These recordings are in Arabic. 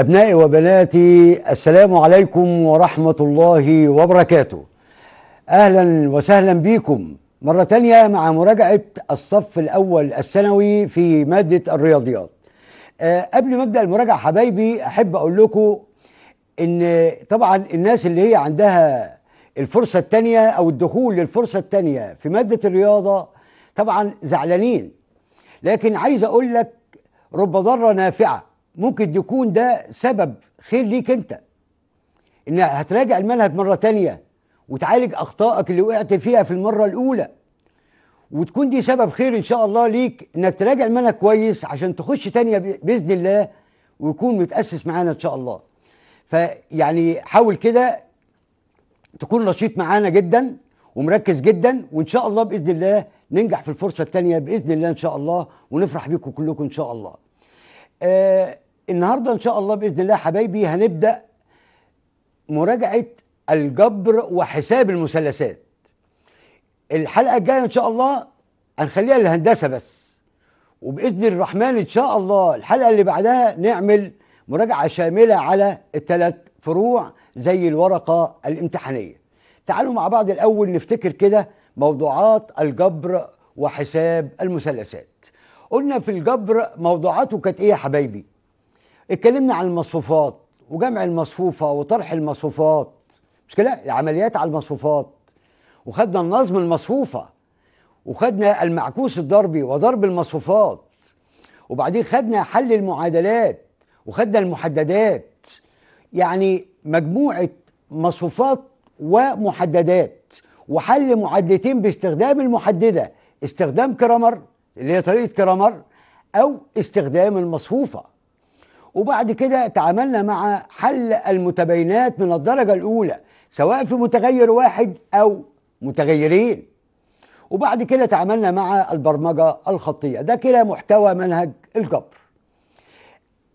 أبنائي وبناتي السلام عليكم ورحمة الله وبركاته أهلا وسهلا بكم مرة تانية مع مراجعة الصف الأول الثانوي في مادة الرياضيات آه، قبل ما أبدأ المراجعة حبايبي أحب أقول لكم إن طبعا الناس اللي هي عندها الفرصة التانية أو الدخول للفرصة التانية في مادة الرياضة طبعا زعلانين لكن عايز أقول لك رب ضارة نافعة ممكن يكون ده سبب خير ليك انت ان هتراجع المنهج مره تانية وتعالج اخطائك اللي وقعت فيها في المره الاولى وتكون دي سبب خير ان شاء الله ليك انك تراجع المنهج كويس عشان تخش تانية باذن الله ويكون متاسس معانا ان شاء الله فيعني حاول كده تكون نشيط معانا جدا ومركز جدا وان شاء الله باذن الله ننجح في الفرصه الثانيه باذن الله ان شاء الله ونفرح بيكم كلكم ان شاء الله آه النهارده ان شاء الله باذن الله حبايبي هنبدا مراجعه الجبر وحساب المثلثات الحلقه الجايه ان شاء الله هنخليها للهندسه بس وباذن الرحمن ان شاء الله الحلقه اللي بعدها نعمل مراجعه شامله على الثلاث فروع زي الورقه الامتحانيه تعالوا مع بعض الاول نفتكر كده موضوعات الجبر وحساب المثلثات قلنا في الجبر موضوعاته كانت ايه يا حبايبي اتكلمنا عن المصفوفات وجمع المصفوفه وطرح المصفوفات مش كده العمليات على المصفوفات وخدنا النظم المصفوفه وخدنا المعكوس الضربي وضرب المصفوفات وبعدين خدنا حل المعادلات وخدنا المحددات يعني مجموعه مصفوفات ومحددات وحل معادلتين باستخدام المحدده استخدام كرامر اللي هي طريقه كرامر او استخدام المصفوفه وبعد كده تعاملنا مع حل المتباينات من الدرجة الأولى سواء في متغير واحد أو متغيرين وبعد كده تعاملنا مع البرمجة الخطية ده كده محتوى منهج الجبر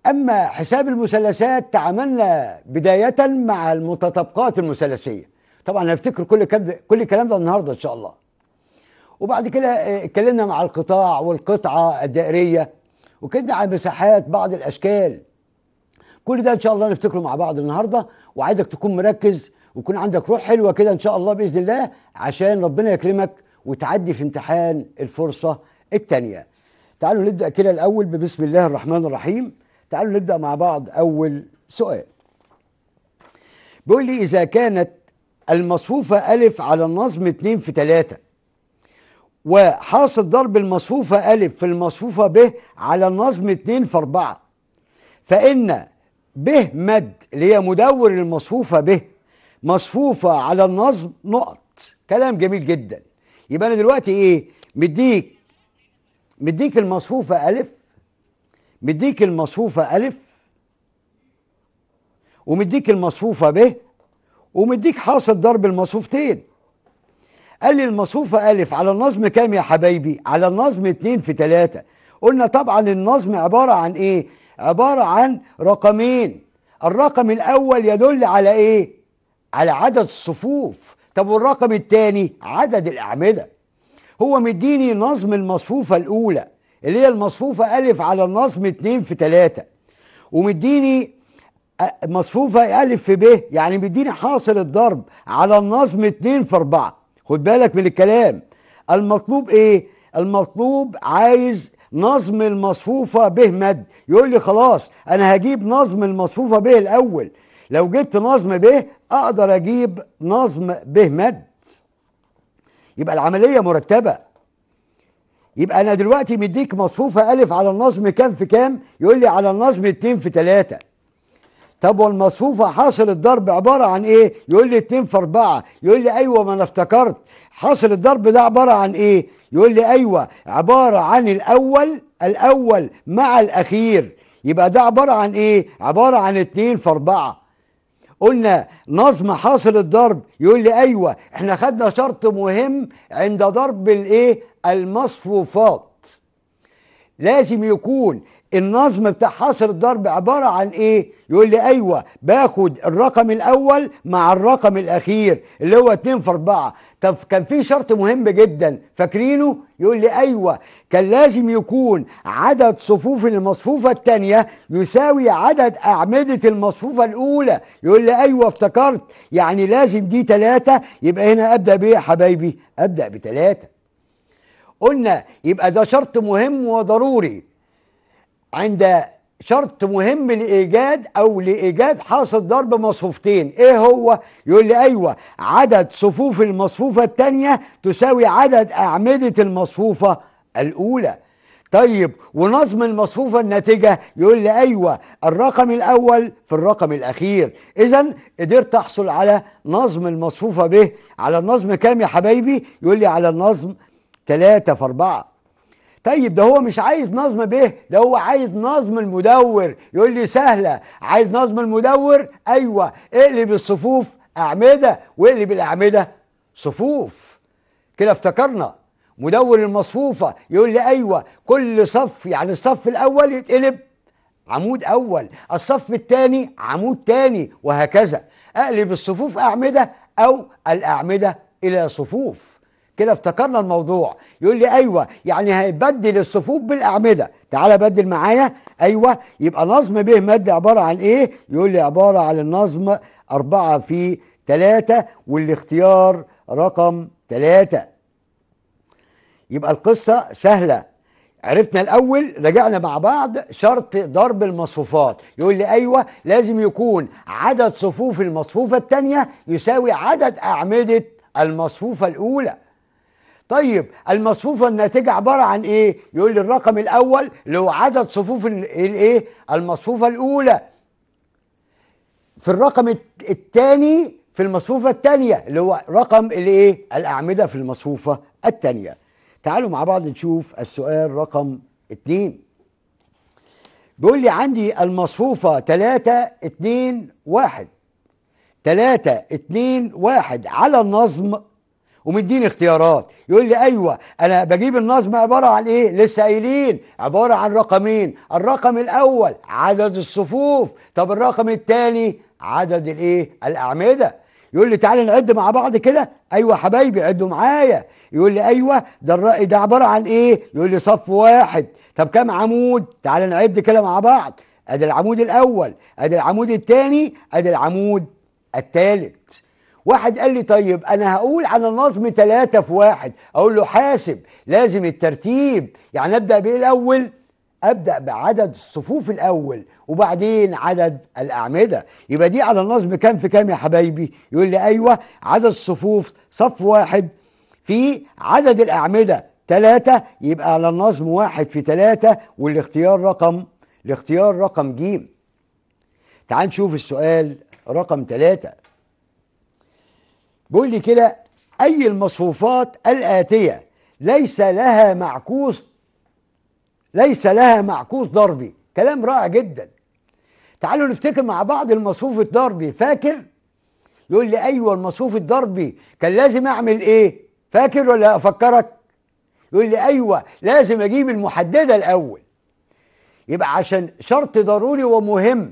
أما حساب المثلثات تعاملنا بداية مع المتطابقات المثلثية طبعا هنفتكر كل كل الكلام ده النهارده إن شاء الله وبعد كده آه، اتكلمنا مع القطاع والقطعة الدائرية وكنا على مساحات بعض الأشكال كل ده ان شاء الله نفتكره مع بعض النهارده وعايزك تكون مركز ويكون عندك روح حلوه كده ان شاء الله باذن الله عشان ربنا يكرمك وتعدي في امتحان الفرصه الثانيه تعالوا نبدا كده الاول ببسم الله الرحمن الرحيم تعالوا نبدا مع بعض اول سؤال بيقول لي اذا كانت المصفوفه الف على النظم 2 في 3 وحاصل ضرب المصفوفة ألف في المصفوفة ب على النظم 2 في 4 فإن به مد اللي هي مدور المصفوفة به مصفوفة على النظم نقط كلام جميل جدا يبقى أنا دلوقتي إيه مديك مديك المصفوفة ألف مديك المصفوفة ألف ومديك المصفوفة ب ومديك حاصل ضرب المصفوفتين قال لي المصفوفة ألف على النظم كام يا حبايبي على النظم اتنين في تلاتة قلنا طبعا النظم عبارة عن إيه عبارة عن رقمين الرقم الأول يدل على إيه؟ على عدد الصفوف طب والرقم الثاني عدد الأعمدة هو مديني نظم المصفوفة الأولى اللي هي المصفوفة ألف على النظم اتنين في تلاتة ومديني آه، مصفوفة ألف في ب يعني مديني حاصل الضرب على النظم اتنين في أربعة خد بالك من الكلام المطلوب إيه؟ المطلوب عايز نظم المصفوفة به مد يقول لي خلاص أنا هجيب نظم المصفوفة به الأول لو جبت نظم به أقدر أجيب نظم به مد يبقى العملية مرتبة يبقى أنا دلوقتي مديك مصفوفة ألف على النظم كام في كام يقول لي على النظم اتنين في تلاتة طب والمصفوفة حاصل الضرب عبارة عن ايه؟ يقول لي 2 في 4 يقول لي ايوه ما انا افتكرت حاصل الضرب ده عبارة عن ايه؟ يقول لي أيوة عبارة عن الأول الأول مع الأخير يبقى ده عبارة عن إيه؟ عبارة عن اتنين في أربعة قلنا نظم حاصل الضرب يقول لي أيوة إحنا خدنا شرط مهم عند ضرب الإيه؟ المصفوفات لازم يكون النظم بتاع حصر الضرب عباره عن ايه يقول لي ايوه باخد الرقم الاول مع الرقم الاخير اللي هو 2 في 4 طب كان في شرط مهم جدا فاكرينه يقول لي ايوه كان لازم يكون عدد صفوف المصفوفه الثانيه يساوي عدد اعمده المصفوفه الاولى يقول لي ايوه افتكرت يعني لازم دي تلاتة يبقى هنا ابدا بايه يا حبايبي ابدا بثلاثه قلنا يبقى ده شرط مهم وضروري عند شرط مهم لإيجاد أو لإيجاد حاصل ضرب مصفوفتين إيه هو؟ يقول لي أيوة عدد صفوف المصفوفة الثانية تساوي عدد أعمدة المصفوفة الأولى طيب ونظم المصفوفة الناتجة يقول لي أيوة الرقم الأول في الرقم الأخير إذا قدرت تحصل على نظم المصفوفة به على النظم كام يا حبايبي؟ يقول لي على النظم 3 في 4 طيب ده هو مش عايز نظم به ده هو عايز نظم المدور يقول لي سهله عايز نظم المدور ايوه اقلب الصفوف اعمده واقلب الاعمده صفوف كده افتكرنا مدور المصفوفه يقول لي ايوه كل صف يعني الصف الاول يتقلب عمود اول الصف الثاني عمود ثاني وهكذا اقلب الصفوف اعمده او الاعمده الى صفوف كده افتكرنا الموضوع يقول لي ايوه يعني هيبدل الصفوف بالاعمده تعالى بدل معايا ايوه يبقى نظم به ماده عباره عن ايه يقول لي عباره عن النظم أربعة في ثلاثة والاختيار رقم ثلاثة يبقى القصة سهلة عرفنا الأول رجعنا مع بعض شرط ضرب المصفوفات يقول لي أيوة لازم يكون عدد صفوف المصفوفة الثانية يساوي عدد أعمدة المصفوفة الأولى طيب المصفوفة الناتجة عبارة عن ايه؟ يقول لي الرقم الأول اللي هو عدد صفوف الايه؟ المصفوفة الأولى. في الرقم الثاني في المصفوفة الثانية اللي هو رقم الايه؟ الأعمدة في المصفوفة الثانية. تعالوا مع بعض نشوف السؤال رقم اثنين. بيقول لي عندي المصفوفة 3 2 1 3 2 1 على النظم ومديني اختيارات يقول لي ايوه انا بجيب النظم عباره عن ايه لسه قايلين عباره عن رقمين الرقم الاول عدد الصفوف طب الرقم الثاني عدد الايه الاعمده يقول لي تعالى نعد مع بعض كده ايوه حبايبي عدوا معايا يقول لي ايوه ده الرأي ده عباره عن ايه يقول لي صف واحد طب كام عمود تعالى نعد كده مع بعض ادي العمود الاول ادي العمود الثاني ادي العمود الثالث واحد قال لي طيب انا هقول عن النظم ثلاثة في واحد اقول له حاسب لازم الترتيب يعني ابدا بايه الاول ابدا بعدد الصفوف الاول وبعدين عدد الاعمده يبقى دي على النظم كام في كام يا حبايبي يقول لي ايوه عدد الصفوف صف واحد في عدد الاعمده ثلاثة يبقى على النظم واحد في ثلاثة والاختيار رقم الاختيار رقم جيم تعال نشوف السؤال رقم ثلاثة بيقول لي كده أي المصفوفات الآتية ليس لها معكوس ليس لها معكوس ضربي كلام رائع جدا تعالوا نفتكر مع بعض المصفوف الضربي فاكر يقول لي ايوه المصفوف الضربي كان لازم اعمل ايه فاكر ولا افكرك يقول لي ايوه لازم اجيب المحدده الاول يبقى عشان شرط ضروري ومهم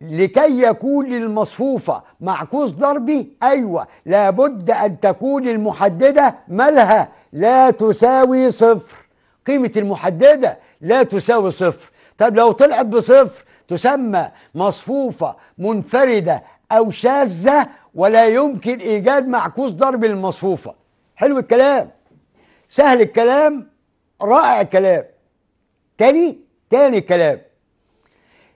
لكي يكون المصفوفة معكوس ضربي أيوة لابد أن تكون المحددة مالها لا تساوي صفر قيمة المحددة لا تساوي صفر طب لو طلعت بصفر تسمى مصفوفة منفردة أو شاذة ولا يمكن إيجاد معكوس ضرب المصفوفة حلو الكلام سهل الكلام رائع الكلام تاني تاني كلام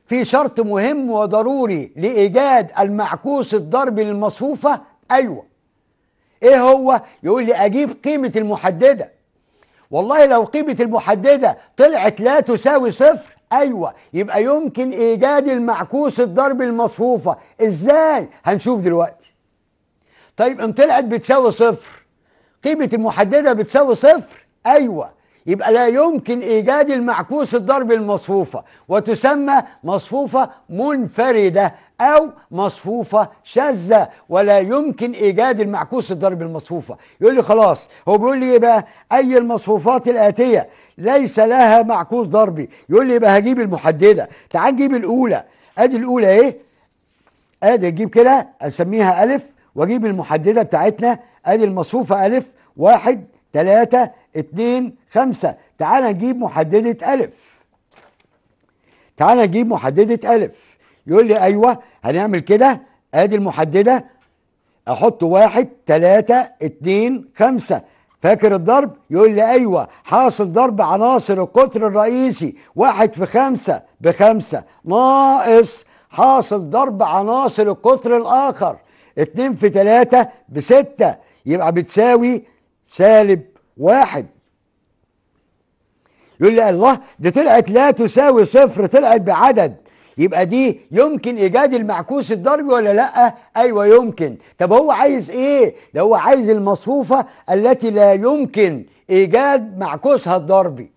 في شرط مهم وضروري لإيجاد المعكوس الضربي للمصفوفة أيوة إيه هو؟ يقول لي أجيب قيمة المحددة والله لو قيمة المحددة طلعت لا تساوي صفر أيوة يبقى يمكن إيجاد المعكوس الضربي للمصفوفة إزاي؟ هنشوف دلوقتي طيب إن طلعت بتساوي صفر قيمة المحددة بتساوي صفر أيوة يبقى لا يمكن إيجاد المعكوس الضرب المصفوفة وتسمى مصفوفة منفردة أو مصفوفة شاذة ولا يمكن إيجاد المعكوس الضرب المصفوفة يقول لي خلاص هو بيقول لي إيه بقى أي المصفوفات الآتية ليس لها معكوس ضربي يقول لي يبقى هجيب المحددة تعال نجيب الأولى أدي الأولى إيه أدي أجيب كده أسميها ألف وأجيب المحددة بتاعتنا أدي المصفوفة ألف واحد 3 2 5 تعال نجيب محددة ألف تعال نجيب محددة ألف يقول لي أيوه هنعمل كده أدي المحددة أحط واحد تلاتة اتنين خمسة فاكر الضرب؟ يقول لي أيوه حاصل ضرب عناصر القطر الرئيسي واحد في خمسة بخمسة ناقص حاصل ضرب عناصر القطر الآخر اتنين في تلاتة بستة يبقى بتساوي سالب واحد يقول لي الله دي طلعت لا تساوي صفر طلعت بعدد يبقى دي يمكن ايجاد المعكوس الضربي ولا لا ايوه يمكن طب هو عايز ايه ده هو عايز المصفوفه التي لا يمكن ايجاد معكوسها الضربي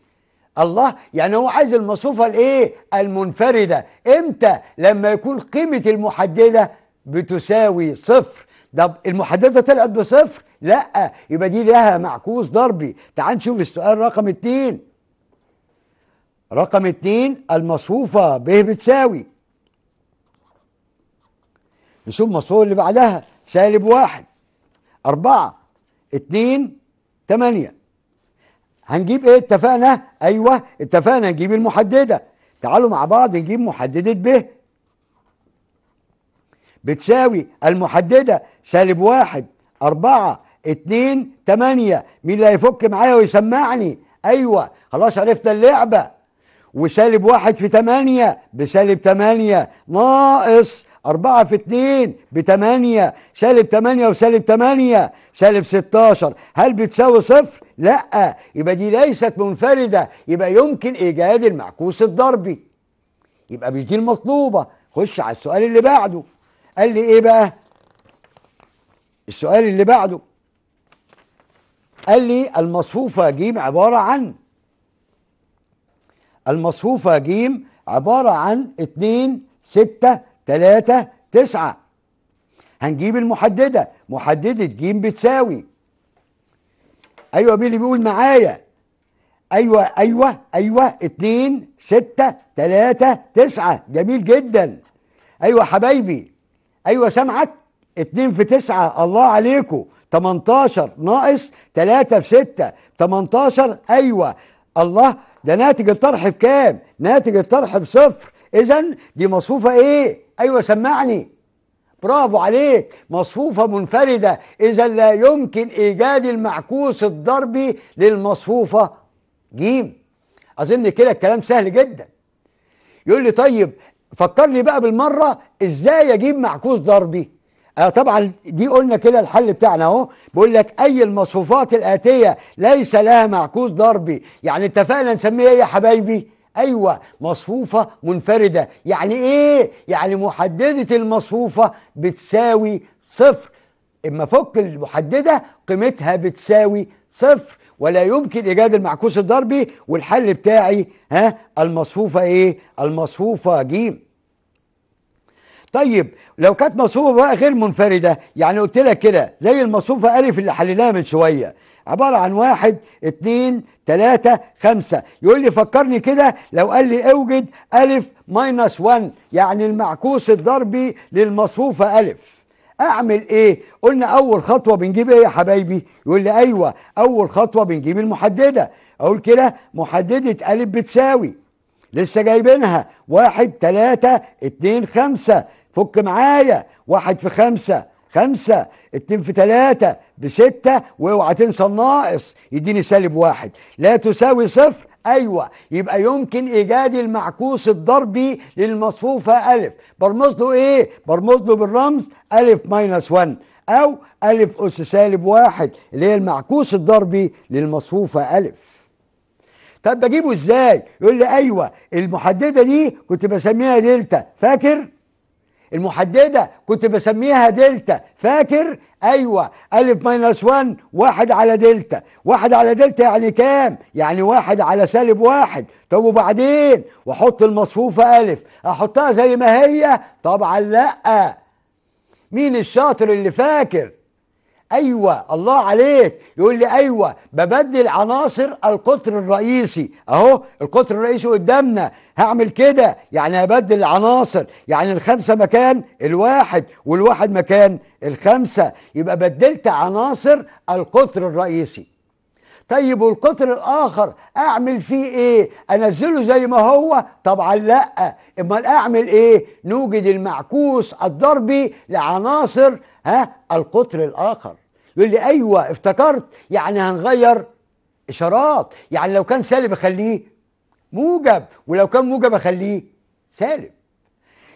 الله يعني هو عايز المصفوفه الايه المنفرده امتى لما يكون قيمه المحدده بتساوي صفر ده المحدده طلعت بصفر لا يبقى دي لها معكوس ضربي تعال نشوف السؤال رقم اتنين رقم اتنين المصفوفة به بتساوي نشوف المصفوفة اللي بعدها سالب واحد أربعة اتنين تمانية هنجيب ايه اتفقنا ايوه اتفقنا نجيب المحدده تعالوا مع بعض نجيب محدده ب بتساوي المحدده سالب واحد أربعة اتنين تمانية مين اللي هيفك معايا ويسمعني ايوه خلاص عرفنا اللعبة وسالب واحد في تمانية بسالب تمانية ناقص أربعة في اتنين بتمانية سالب تمانية وسالب تمانية سالب ستاشر هل بتساوي صفر؟ لأ يبقى دي ليست منفردة يبقى يمكن إيجاد المعكوس الضربي يبقى مش دي المطلوبة خش على السؤال اللي بعده قال لي إيه بقى؟ السؤال اللي بعده قال لي المصفوفة ج عبارة عن المصفوفة ج عبارة عن اتنين ستة تلاتة تسعة هنجيب المحددة محددة ج بتساوي ايوه مين اللي بيقول معايا ايوه ايوه ايوه اتنين ستة تلاتة تسعة جميل جدا ايوه حبايبي ايوه سامعك اتنين في تسعة الله عليكم 18 ناقص 3 في 6 18 ايوه الله ده ناتج الطرح بكام؟ ناتج الطرح بصفر اذا دي مصفوفه ايه؟ ايوه سمعني برافو عليك مصفوفة منفردة إذا لا يمكن إيجاد المعكوس الضربي للمصفوفة جيم أظن كده الكلام سهل جدا يقول لي طيب فكرني بقى بالمرة إزاي أجيب معكوس ضربي آه طبعا دي قلنا كده الحل بتاعنا اهو بيقول لك اي المصفوفات الاتيه ليس لها معكوس ضربي يعني اتفقنا نسميها ايه يا حبايبي ايوه مصفوفه منفرده يعني ايه يعني محدده المصفوفه بتساوي صفر اما فك المحدده قيمتها بتساوي صفر ولا يمكن ايجاد المعكوس الضربي والحل بتاعي ها المصفوفه ايه المصفوفه ج طيب لو كانت مصفوفه بقى غير منفرده يعني قلت لك كده زي المصفوفه الف اللي حللناها من شويه عباره عن واحد اتنين تلاته خمسه يقول لي فكرني كده لو قال لي اوجد الف ماينس 1 يعني المعكوس الضربي للمصفوفه الف اعمل ايه قلنا اول خطوه بنجيب ايه يا حبايبي يقول لي ايوه اول خطوه بنجيب المحدده اقول كده محدده الف بتساوي لسه جايبينها واحد تلاته اتنين خمسه فك معايا واحد في خمسة خمسة اتنين في تلاتة بستة واوعى تنسى الناقص يديني سالب واحد لا تساوي صفر ايوه يبقى يمكن ايجاد المعكوس الضربي للمصفوفه الف برمز له ايه برمز له بالرمز الف ماينس 1 او الف اس سالب واحد اللي هي المعكوس الضربي للمصفوفه الف طب بجيبه ازاي يقول لي ايوه المحدده دي كنت بسميها دلتا فاكر المحدده كنت بسميها دلتا فاكر ايوه الف ماينس وان واحد على دلتا واحد على دلتا يعني كام يعني واحد على سالب واحد طب وبعدين واحط المصفوفه الف احطها زي ما هي طبعا لا مين الشاطر اللي فاكر ايوه الله عليك يقول لي ايوه ببدل عناصر القطر الرئيسي اهو القطر الرئيسي قدامنا هعمل كده يعني هبدل العناصر يعني الخمسه مكان الواحد والواحد مكان الخمسه يبقى بدلت عناصر القطر الرئيسي طيب والقطر الاخر اعمل فيه ايه انزله زي ما هو طبعا لا امال اعمل ايه نوجد المعكوس الضربي لعناصر ها القطر الاخر يقول لي ايوه افتكرت يعني هنغير اشارات يعني لو كان سالب اخليه موجب ولو كان موجب اخليه سالب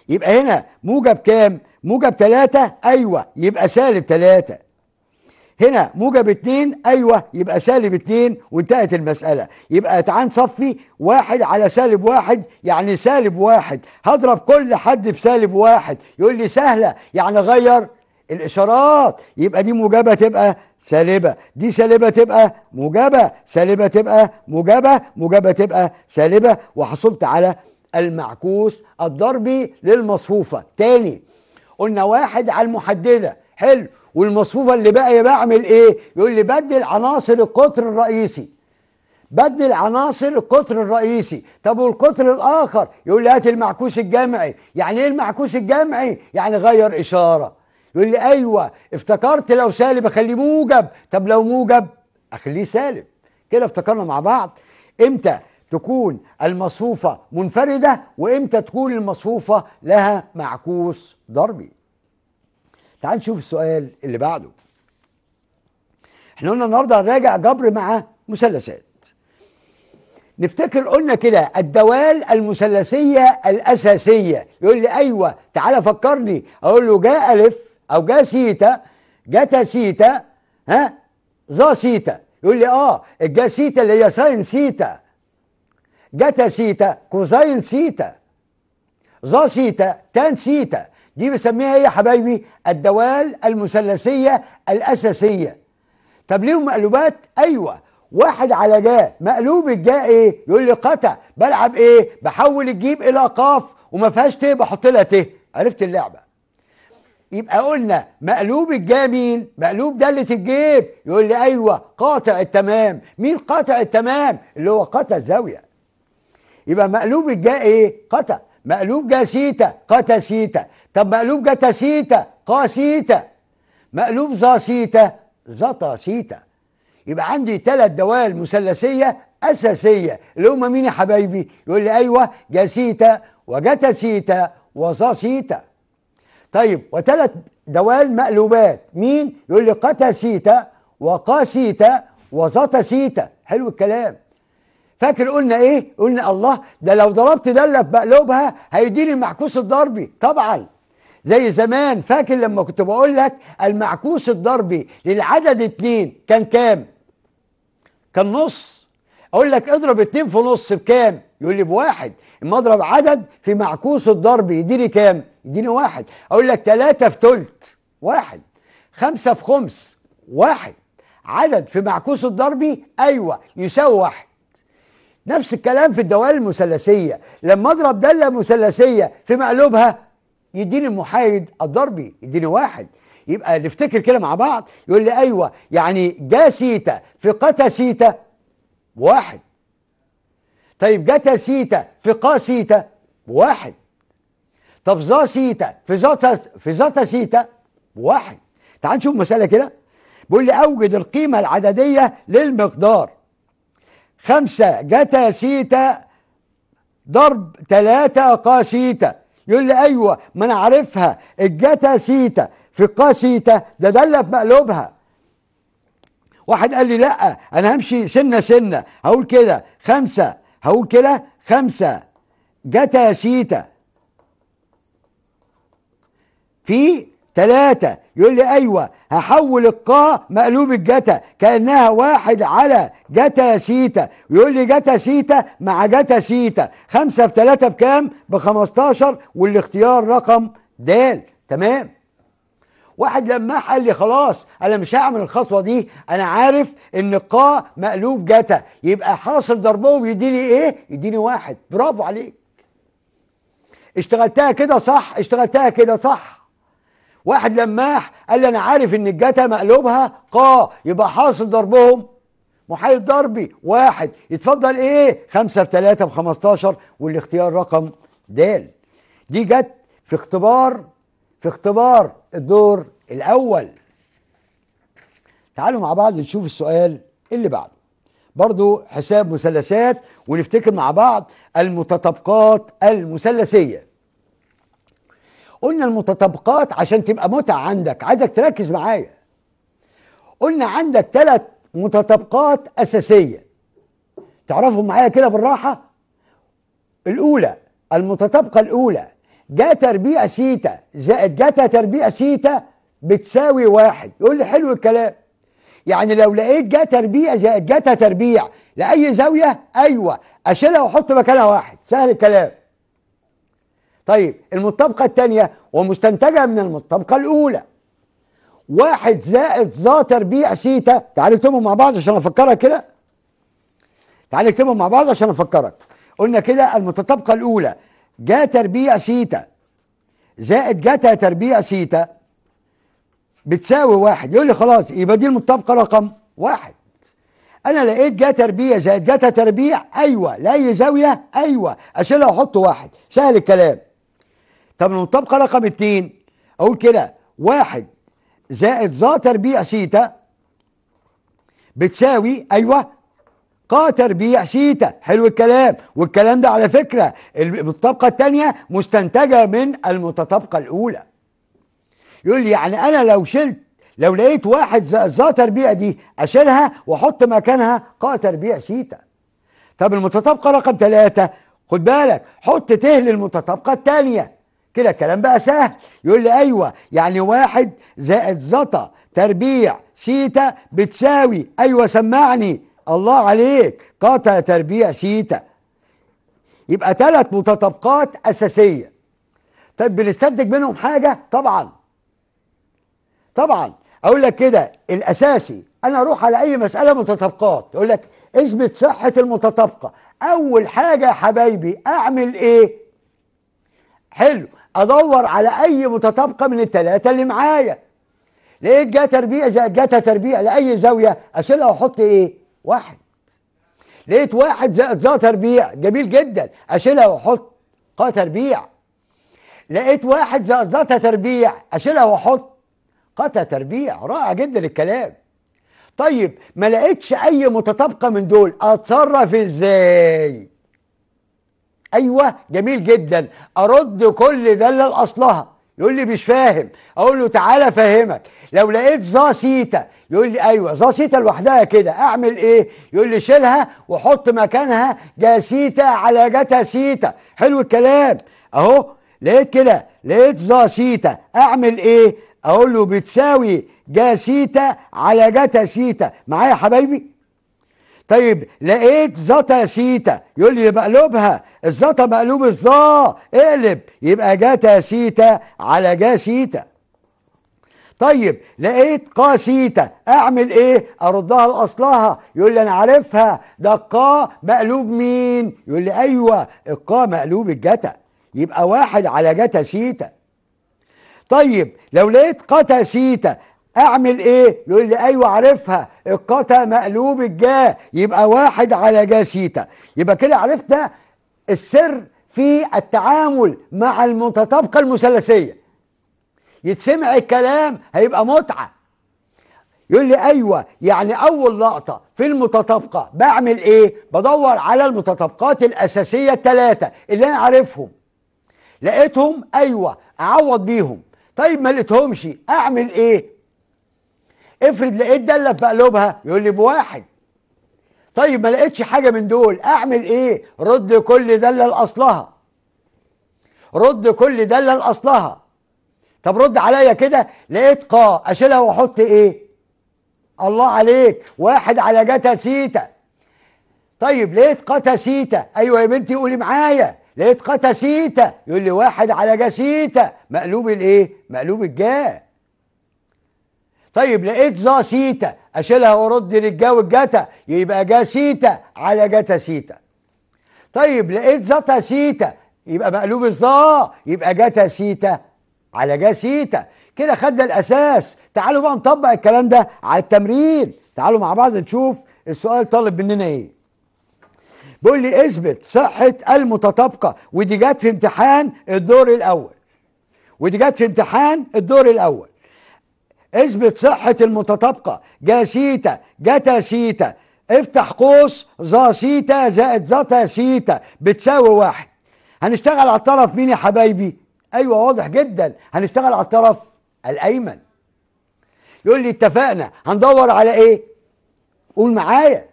يبقى هنا موجب كام موجب ثلاثة ايوه يبقى سالب ثلاثة هنا موجب اتنين ايوه يبقى سالب اتنين وانتهت المساله يبقى تعال نصفي واحد على سالب واحد يعني سالب واحد هضرب كل حد في سالب واحد يقول لي سهله يعني غير الاشارات يبقى دي موجبه تبقى سالبه دي سالبه تبقى موجبه سالبه تبقى موجبه موجبه تبقى سالبه وحصلت على المعكوس الضربي للمصفوفه تاني قلنا واحد على المحدده حلو والمصفوفه اللي بقى بعمل ايه يقول لي بدل عناصر القطر الرئيسي بدل عناصر القطر الرئيسي طب والقطر الاخر يقول لي هات المعكوس الجمعي يعني ايه المعكوس الجمعي يعني غير اشاره يقول لي ايوه افتكرت لو سالب اخليه موجب طب لو موجب اخليه سالب كده افتكرنا مع بعض امتى تكون المصفوفة منفردة وامتى تكون المصفوفة لها معكوس ضربي تعال نشوف السؤال اللي بعده احنا قلنا النهارده هنراجع جبر مع مثلثات نفتكر قلنا كده الدوال المثلثية الأساسية يقول لي أيوة تعالى فكرني أقول له جاء ألف او جا سيتا جتا سيتا ها ذا سيتا يقول لي اه الجا سيتا اللي هي ساين سيتا جتا سيتا كوزاين سيتا ذا سيتا تان سيتا دي بسميها ايه يا حبايبي الدوال المثلثيه الاساسيه طب ليهم مقلوبات ايوه واحد على جا مقلوب الجا ايه يقول لي قتا بلعب ايه بحول الجيم الى قاف وما فيهاش ت بحط لها ت عرفت اللعبه يبقى قلنا مقلوب الجاه مين؟ مقلوب دلة الجيب يقول لي ايوه قاطع التمام مين قاطع التمام؟ اللي هو قطع الزاويه يبقى مقلوب الجا ايه؟ قطع مقلوب جا سيتا قتا سيتا طب مقلوب جتا سيتا قا سيتا مقلوب ظا سيتا زتا سيتا يبقى عندي ثلاث دوال مثلثيه اساسيه اللي هم مين يا حبايبي؟ يقول لي ايوه جا جاسيتا وجتا سيتا وزا سيتا طيب وثلاث دوال مقلوبات مين يقول لي قتا وقا سيتا وزاتا سيتا حلو الكلام فاكر قلنا ايه قلنا الله ده لو ضربت داله مقلوبها هيديني المعكوس الضربي طبعا زي زمان فاكر لما كنت بقول لك المعكوس الضربي للعدد اتنين كان كام كان نص اقول لك اضرب اتنين في نص بكام يقول لي بواحد اما اضرب عدد في معكوس الضرب يديني كام؟ يديني واحد اقول لك ثلاثة في تلت واحد خمسة في خمس واحد عدد في معكوس الضرب ايوه يساوي واحد نفس الكلام في الدوال المثلثية لما اضرب دالة مثلثية في مقلوبها يديني المحايد الضربي يديني واحد يبقى نفتكر كده مع بعض يقول لي ايوه يعني جا سيتا في قتا سيتا واحد طيب جتا سيتا في قا سيتا واحد طب ذا سيتا في ذا في ذا سيتا واحد تعال نشوف مسألة كده بيقول لي أوجد القيمة العددية للمقدار خمسة جتا سيتا ضرب تلاتة قا سيتا يقول لي أيوة ما أنا عارفها الجتا سيتا في قا سيتا ده ده اللي بمقلوبها واحد قال لي لأ أنا همشي سنة سنة هقول كده خمسة هقول كده خمسة جتا شيتا في تلاتة يقول لي أيوة هحول القا مقلوب الجتا كأنها واحد على جتا شيتا ويقول لي جتا شيتا مع جتا شيتا خمسة في تلاتة بكام؟ بخمستاشر والاختيار رقم دال تمام واحد لما قال لي خلاص انا مش هعمل الخطوه دي انا عارف ان قا مقلوب جتا يبقى حاصل ضربهم يديني ايه يديني واحد برافو عليك اشتغلتها كده صح اشتغلتها كده صح واحد لماح قال لي انا عارف ان الجتا مقلوبها قا يبقى حاصل ضربهم محايد ضربي واحد يتفضل ايه خمسة في تلاتة بخمستاشر والاختيار رقم دال دي جت في اختبار في اختبار الدور الأول تعالوا مع بعض نشوف السؤال اللي بعده برضو حساب مثلثات ونفتكر مع بعض المتطابقات المثلثية قلنا المتطابقات عشان تبقى متعة عندك عايزك تركز معايا قلنا عندك ثلاث متطابقات أساسية تعرفهم معايا كده بالراحة الأولى المتطابقة الأولى جا تربية سيتا زائد جاتها تربية سيتا بتساوي واحد يقول لي حلو الكلام يعني لو لقيت جا تربيع زائد جاتها تربيع لأي زاوية أيوة أشيلها وأحط مكانها واحد سهل الكلام طيب المطابقة الثانية ومستنتجة من المطابقة الأولى واحد زائد ذا تربيع سيتا تعال اكتبهم مع بعض عشان أفكرك كده تعال اكتبهم مع بعض عشان أفكرك قلنا كده المتطابقة الأولى جاء تربيع سيتا زائد جتا تربيع سيتا بتساوي واحد يقول لي خلاص يبقى دي المطابقه رقم واحد انا لقيت جا تربيع زائد جتا تربيع ايوه لاي زاويه ايوه اشيلها واحط واحد سهل الكلام طب المطابقه رقم اتنين اقول كده واحد زائد ظا تربيع سيتا بتساوي ايوه قاتر تربيع سيتا حلو الكلام والكلام ده على فكرة الطبقة الثانية مستنتجة من المتطابقة الأولى يقول لي يعني أنا لو شلت لو لقيت واحد ذا تربيع دي أشيلها وأحط مكانها قا تربيع سيتا طب المتطابقة رقم ثلاثة خد بالك حط ته للمتطابقة الثانية كده الكلام بقى سهل يقول لي أيوة يعني واحد زائد زطة تربيع سيتا بتساوي أيوة سمعني الله عليك قطع تربيع سيتا يبقى ثلاث متطابقات أساسية طيب بنستنتج منهم حاجة طبعا طبعا أقول لك كده الأساسي أنا أروح على أي مسألة متطابقات يقول لك اثبت صحة المتطابقة أول حاجة يا حبايبي أعمل إيه؟ حلو أدور على أي متطابقة من الثلاثة اللي معايا لقيت جا تربيع زائد جاتا تربيع لأي زاوية أشيلها وأحط إيه؟ واحد لقيت واحد زائد زائد تربيع جميل جدا اشيلها واحط قا تربيع لقيت واحد زائد زائد تربيع اشيلها واحط قا تربيع رائع جدا الكلام طيب ما لقيتش اي متطابقه من دول اتصرف ازاي ايوه جميل جدا ارد كل داله لاصلها يقول لي مش فاهم اقول له تعالى فهمك لو لقيت ظا سيتا يقول لي ايوه زاسيتا لوحدها كده اعمل ايه يقول لي شيلها وحط مكانها جاسيتا على سيتا حلو الكلام اهو لقيت كده لقيت زاسيتا اعمل ايه اقول له بتساوي جاسيتا على سيتا معايا يا حبايبي طيب لقيت زتا سيتا يقول لي بقلبها الزتا مقلوب الظا اقلب يبقى جاتا سيتا على جا سيتا طيب لقيت قا سيتا اعمل ايه اردها لاصلها يقول لي انا عارفها ده قا مقلوب مين يقول لي ايوه القا مقلوب الجتا يبقى واحد على جتا سيتا طيب لو لقيت قتا سيتا اعمل ايه يقول لي ايوه عارفها القتا مقلوب الجا يبقى واحد على جا سيتا يبقى كده عرفنا السر في التعامل مع المتطابقه المثلثيه يتسمع الكلام هيبقى متعة يقول لي أيوة يعني أول لقطة في المتطابقة بعمل إيه؟ بدور على المتطابقات الأساسية الثلاثة اللي أنا عارفهم لقيتهم أيوة أعوض بيهم طيب ما لقيتهمش أعمل إيه؟ افرض لقيت دالة في مقلوبها يقول لي بواحد طيب ما لقيتش حاجة من دول أعمل إيه؟ رد كل دالة لأصلها رد كل دالة لأصلها طب رد عليا كده لقيت قا اشيلها واحط ايه الله عليك واحد على جتا سيتا طيب لقيت قتا سيتا ايوه يا بنتي قولي معايا لقيت قتا سيتا يقول لي واحد على سيتا مقلوب الايه مقلوب الجا طيب لقيت زا سيتا اشيلها وارد للجا والجتا يبقى جا سيتا على جتا سيتا طيب لقيت زتا سيتا يبقى مقلوب الظا يبقى جتا سيتا على جا سيتا كده خدنا الاساس تعالوا بقى نطبق الكلام ده على التمرين تعالوا مع بعض نشوف السؤال طالب مننا ايه بيقول لي اثبت صحه المتطابقه ودي جت في امتحان الدور الاول ودي جت في امتحان الدور الاول اثبت صحه المتطابقه جا سيتا جتا سيتا افتح قوس ظا سيتا زائد ظتا سيتا بتساوي واحد هنشتغل على الطرف مين يا حبايبي ايوه واضح جدا هنشتغل على الطرف الايمن يقول لي اتفقنا هندور على ايه قول معايا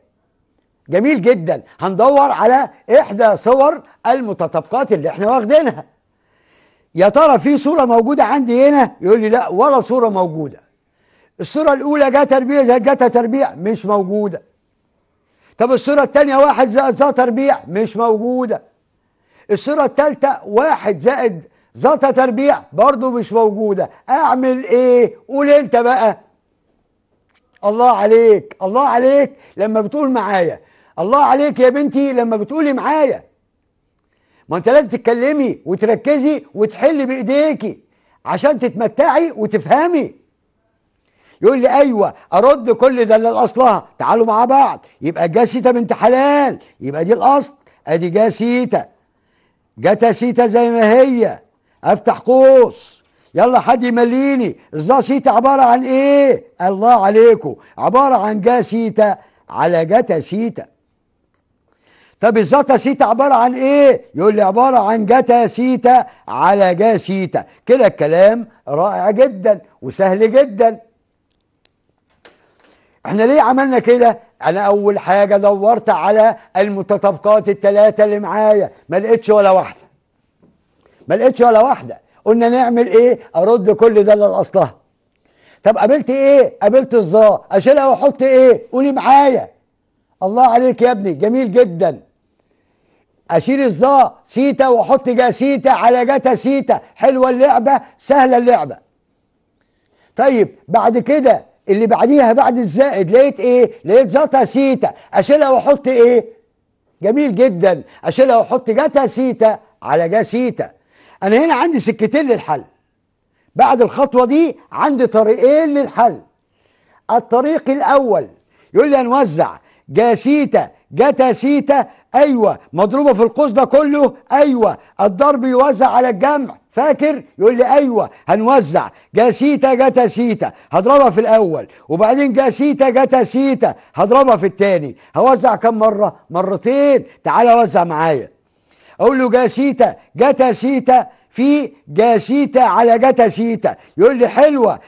جميل جدا هندور على احدى صور المتطابقات اللي احنا واخدينها يا ترى في صوره موجوده عندي هنا يقول لي لا ولا صوره موجوده الصوره الاولى جاء تربيع زائد جت تربيع مش موجوده طب الصوره الثانيه واحد زائد زائد تربيع مش موجوده الصوره الثالثه واحد زائد ذات تربيع برضه مش موجودة أعمل إيه؟ قول أنت بقى الله عليك الله عليك لما بتقول معايا الله عليك يا بنتي لما بتقولي معايا ما انت لازم تتكلمي وتركزي وتحلي بايديكي عشان تتمتعي وتفهمي يقول لي ايوه ارد كل ده للاصلها تعالوا مع بعض يبقى جاسيتا بنت حلال يبقى دي الاصل ادي جاسيتا جاتا سيتا زي ما هي افتح قوس يلا حد يمليني الزاسيتا عباره عن ايه الله عليكم عباره عن جاسيتا على جاتا سيتا طب الزاتا سيتا عباره عن ايه يقول لي عباره عن جاتا سيتا على جا كده الكلام رائع جدا وسهل جدا احنا ليه عملنا كده انا اول حاجه دورت على المتطابقات الثلاثه اللي معايا ما لقيتش ولا واحده ما لقيتش ولا واحده قلنا نعمل ايه ارد كل ده للاصلها طب قابلت ايه قابلت الظا اشيلها واحط ايه قولي معايا الله عليك يا ابني جميل جدا اشيل الظا سيتا واحط جا سيتا على جاتا سيتا حلوه اللعبه سهله اللعبه طيب بعد كده اللي بعديها بعد الزائد لقيت ايه لقيت زاتا سيتا اشيلها واحط ايه جميل جدا اشيلها واحط جاتا سيتا على جا سيتا انا هنا عندي سكتين للحل بعد الخطوه دي عندي طريقين للحل الطريق الاول يقول لي هنوزع جاسيتا سيتا ايوه مضروبه في القوس ده كله ايوه الضرب يوزع على الجمع فاكر يقول لي ايوه هنوزع جاسيتا سيتا هضربها في الاول وبعدين جاسيتا سيتا هضربها في الثاني هوزع كم مره مرتين تعالى وزع معايا اقول له جاسيتا سيتا في جاسيتا على سيتا يقول لي حلوه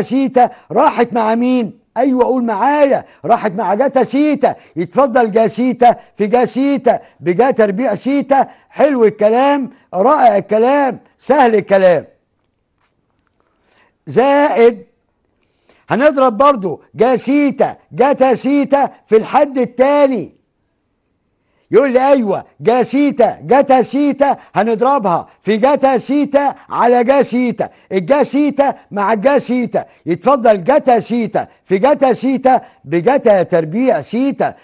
سيتا راحت مع مين ايوه قول معايا راحت مع جاتا سيتا يتفضل جاسيتا في جاسيتا بجاتا ربيع سيتا حلو الكلام رائع الكلام سهل الكلام زائد هنضرب برضو جاسيتا جاتا سيتا في الحد التاني يقول لي ايوه جاسيتا سيتا هنضربها في سيتا على جاسيتا الجاسيتا مع الجاسيتا يتفضل سيتا في سيتا بجاتا تربيع سيتا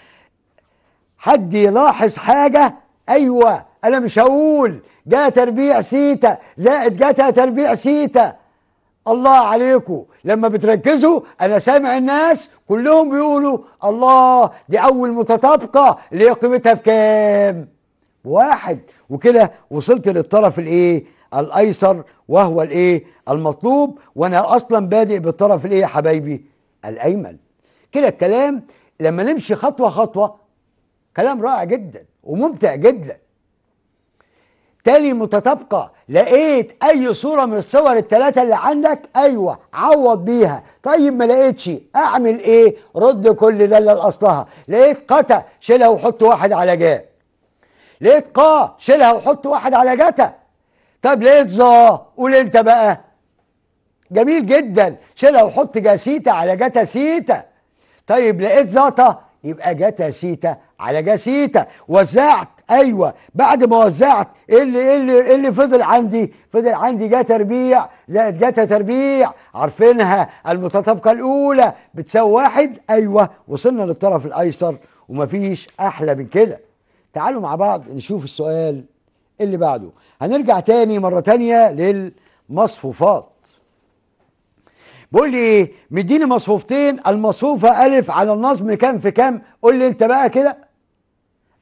حد يلاحظ حاجه ايوه انا مش هقول جا تربيع سيتا زائد جاتا تربيع سيتا الله عليكم لما بتركزوا انا سامع الناس كلهم بيقولوا الله دي اول متطابقه اللي هي قيمتها بكام واحد وكده وصلت للطرف الايه الايسر وهو الايه المطلوب وانا اصلا بادئ بالطرف الايه يا حبايبي الايمن كده الكلام لما نمشي خطوه خطوه كلام رائع جدا وممتع جدا تالي متطابقه لقيت اي صوره من الصور الثلاثه اللي عندك ايوه عوض بيها طيب ما لقيتش اعمل ايه رد كل داله لاصلها لقيت قتا شيلها وحط واحد على جاء لقيت قا شيلها وحط واحد على جتا طب لقيت ظا قول انت بقى جميل جدا شيلها وحط جاسيتا على جتا سيتا طيب لقيت زاطه يبقى جتا سيتا على جاسيتا وزعت ايوه بعد ما وزعت ايه اللي ايه اللي ايه اللي فضل عندي فضل عندي جا تربيع زائد جاتا تربيع عارفينها المتطابقه الاولى بتساوي واحد ايوه وصلنا للطرف الايسر ومفيش احلى من كده تعالوا مع بعض نشوف السؤال اللي بعده هنرجع تاني مره تانيه للمصفوفات بقول لي ايه مديني مصفوفتين المصفوفه الف على النظم كام في كام قول لي انت بقى كده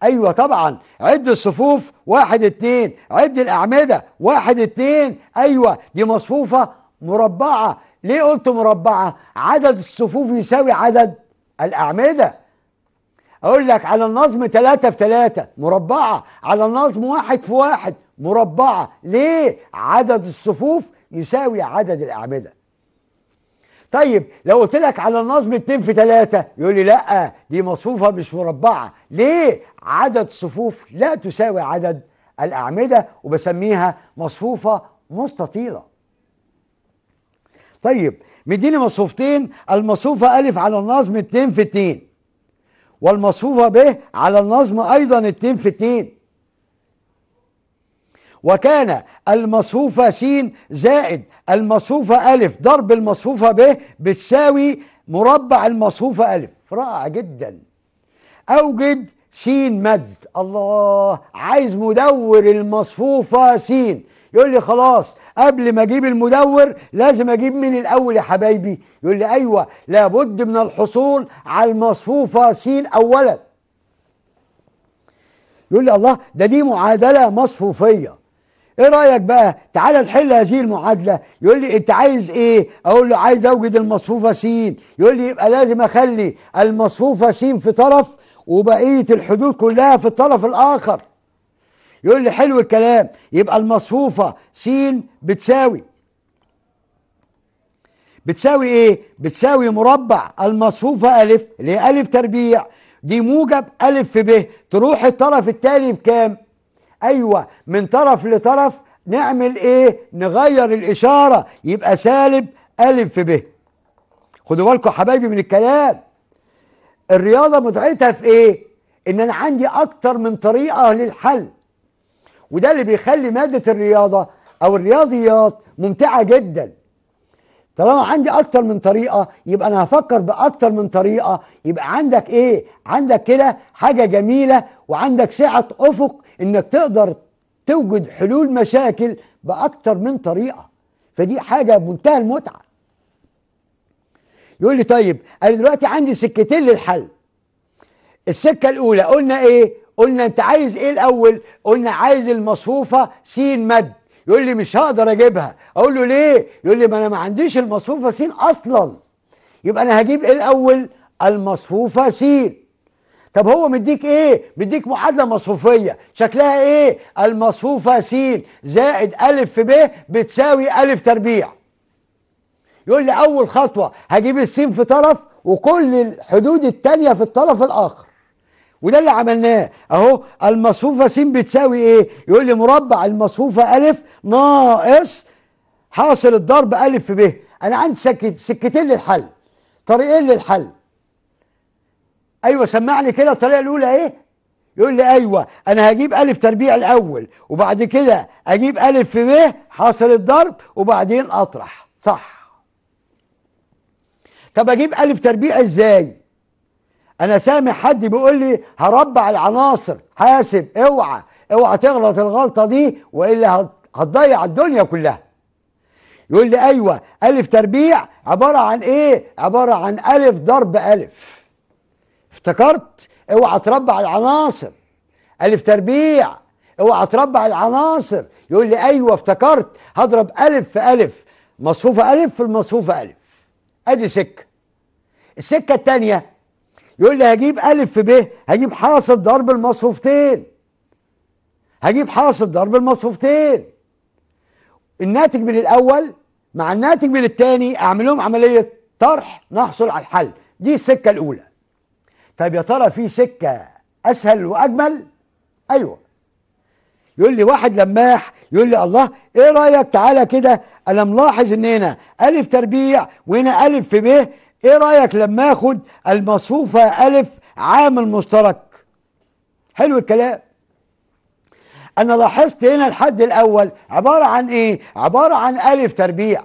ايوه طبعا عد الصفوف واحد اتنين عد الاعمده واحد اتنين ايوه دي مصفوفه مربعه ليه قلت مربعه عدد الصفوف يساوي عدد الاعمده اقول لك على النظم تلاته في تلاته مربعة على النظم واحد في واحد مربعة ليه عدد الصفوف يساوي عدد الاعمده طيب لو قلت لك على النظم 2 في 3 يقول لي لا دي مصفوفه مش مربعه ليه عدد صفوف لا تساوي عدد الاعمده وبسميها مصفوفه مستطيله طيب مديني مصفوفتين المصفوفه الف على النظم 2 في 2 والمصفوفه ب على النظم ايضا 2 في 2 وكان المصفوفة س زائد المصفوفة أ ضرب المصفوفة ب بتساوي مربع المصفوفة أ رائع جدا أوجد س مد الله عايز مدور المصفوفة س يقول لي خلاص قبل ما اجيب المدور لازم اجيب مين الاول يا حبايبي يقول لي ايوه لابد من الحصول على المصفوفه س اولا يقول لي الله ده دي معادله مصفوفيه ايه رايك بقى تعالى نحل هذه المعادله يقول لي انت عايز ايه اقول له عايز اوجد المصفوفه س يقول لي يبقى لازم اخلي المصفوفه س في طرف وبقيه الحدود كلها في الطرف الاخر يقول لي حلو الكلام يبقى المصفوفه س بتساوي بتساوي ايه بتساوي مربع المصفوفه ا اللي هي ا تربيع دي موجب ا في ب تروح الطرف التاني بكام ايوه من طرف لطرف نعمل ايه نغير الاشاره يبقى سالب الف في ب خدوا بالكم حبايبي من الكلام الرياضه متعتها في ايه ان انا عندي اكتر من طريقه للحل وده اللي بيخلي ماده الرياضه او الرياضيات ممتعه جدا طالما عندي اكتر من طريقه يبقى انا هفكر باكتر من طريقه يبقى عندك ايه عندك كده حاجه جميله وعندك سعه افق انك تقدر توجد حلول مشاكل باكتر من طريقه فدي حاجه منتهى المتعه يقول لي طيب انا دلوقتي عندي سكتين للحل السكه الاولى قلنا ايه قلنا انت عايز ايه الاول قلنا عايز المصفوفه س مد يقول لي مش هقدر اجيبها اقول له ليه يقول لي ما انا ما عنديش المصفوفه س اصلا يبقى انا هجيب ايه الاول المصفوفه س طب هو مديك ايه مديك معادله مصفوفيه شكلها ايه المصفوفه س زائد ا في ب بتساوي ا تربيع يقول لي اول خطوه هجيب السين في طرف وكل الحدود الثانيه في الطرف الاخر وده اللي عملناه اهو المصفوفه س بتساوي ايه يقول لي مربع المصفوفه ا ناقص حاصل الضرب ا في ب انا عندي سكتين للحل طريقين للحل ايوه سمعني كده الطريقه الاولى ايه يقول لي ايوه انا هجيب الف تربيع الاول وبعد كده اجيب الف في ب إيه؟ حاصل الضرب وبعدين اطرح صح طب اجيب الف تربيع ازاي انا سامع حد بيقول لي هربع العناصر حاسب اوعى اوعى تغلط الغلطه دي والا هتضيع الدنيا كلها يقول لي ايوه الف تربيع عباره عن ايه عباره عن الف ضرب الف افتكرت اوعى تربع العناصر الف تربيع اوعى تربع العناصر يقول لي ايوه افتكرت هضرب الف في الف مصفوفه الف في المصفوفه الف ادي سكه السكه الثانيه يقول لي هجيب الف في ب هجيب حاصل ضرب المصفوفتين هجيب حاصل ضرب المصفوفتين الناتج من الاول مع الناتج من الثاني اعمل لهم عمليه طرح نحصل على الحل دي السكه الاولى طيب يا ترى في سكه اسهل واجمل ايوه يقول لي واحد لماح يقول لي الله ايه رايك تعالى كده انا ملاحظ ان هنا الف تربيع وهنا الف في ب ايه رايك لما اخد المصفوفه الف عامل مشترك حلو الكلام انا لاحظت هنا الحد الاول عباره عن ايه عباره عن الف تربيع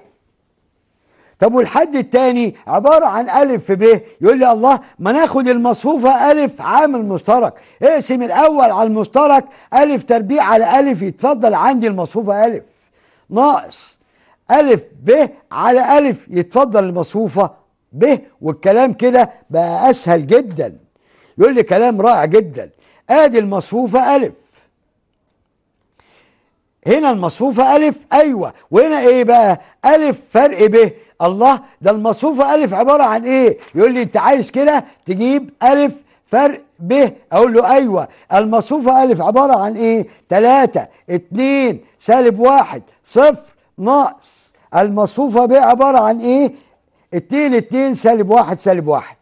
طب والحد التاني عبارة عن ألف في ب يقول لي الله ما ناخد المصفوفة ألف عامل مشترك اقسم الأول على المشترك ألف تربيع على ألف يتفضل عندي المصفوفة ألف ناقص ألف ب على ألف يتفضل المصفوفة ب والكلام كده بقى أسهل جدا يقول لي كلام رائع جدا آدي المصفوفة ألف هنا المصفوفة ألف أيوة وهنا إيه بقى ألف فرق ب الله ده المصفوفة ألف عبارة عن إيه؟ يقول لي أنت عايز كده تجيب ألف فرق ب أقول له أيوه المصفوفة ألف عبارة عن إيه؟ تلاتة اتنين سالب واحد صفر ناقص المصفوفة ب عبارة عن إيه؟ اتنين اتنين سالب واحد سالب واحد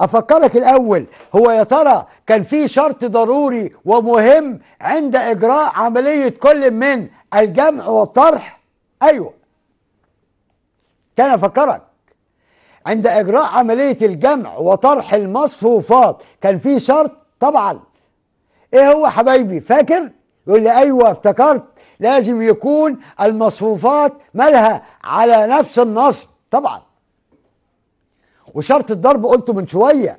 افكرك الاول هو يا ترى كان في شرط ضروري ومهم عند اجراء عمليه كل من الجمع والطرح ايوه كان فكرك عند إجراء عملية الجمع وطرح المصفوفات كان في شرط طبعا إيه هو حبايبي فاكر؟ يقول لي أيوه افتكرت لازم يكون المصفوفات مالها على نفس النصب طبعا وشرط الضرب قلته من شويه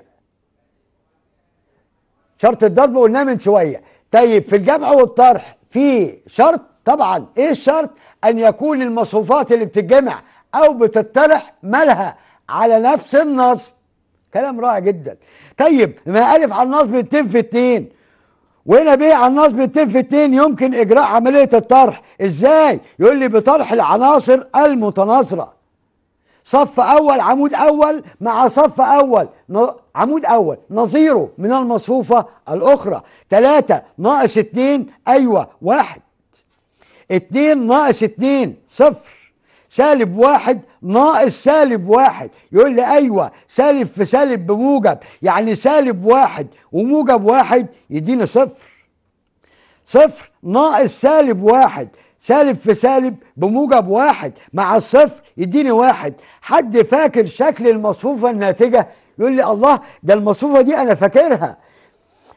شرط الضرب قلناه من شويه طيب في الجمع والطرح في شرط طبعا ايه الشرط ان يكون المصفوفات اللي بتتجمع أو بتطرح مالها على نفس النصب كلام رائع جدا طيب ما ألف على النصب يتم في اتنين وهنا بيه على النصب يتم في اتنين يمكن إجراء عملية الطرح إزاي؟ يقول لي بطرح العناصر المتناصرة صف أول عمود أول مع صف أول عمود أول نظيره من المصفوفة الأخرى تلاتة ناقص اتنين أيوة واحد اتنين ناقص اتنين صفر سالب واحد ناقص سالب واحد يقول لي ايوه سالب في سالب بموجب يعني سالب واحد وموجب واحد يديني صفر صفر ناقص سالب واحد سالب في سالب بموجب واحد مع الصفر يديني واحد حد فاكر شكل المصفوفة الناتجة يقول لي الله ده المصفوفة دي أنا فاكرها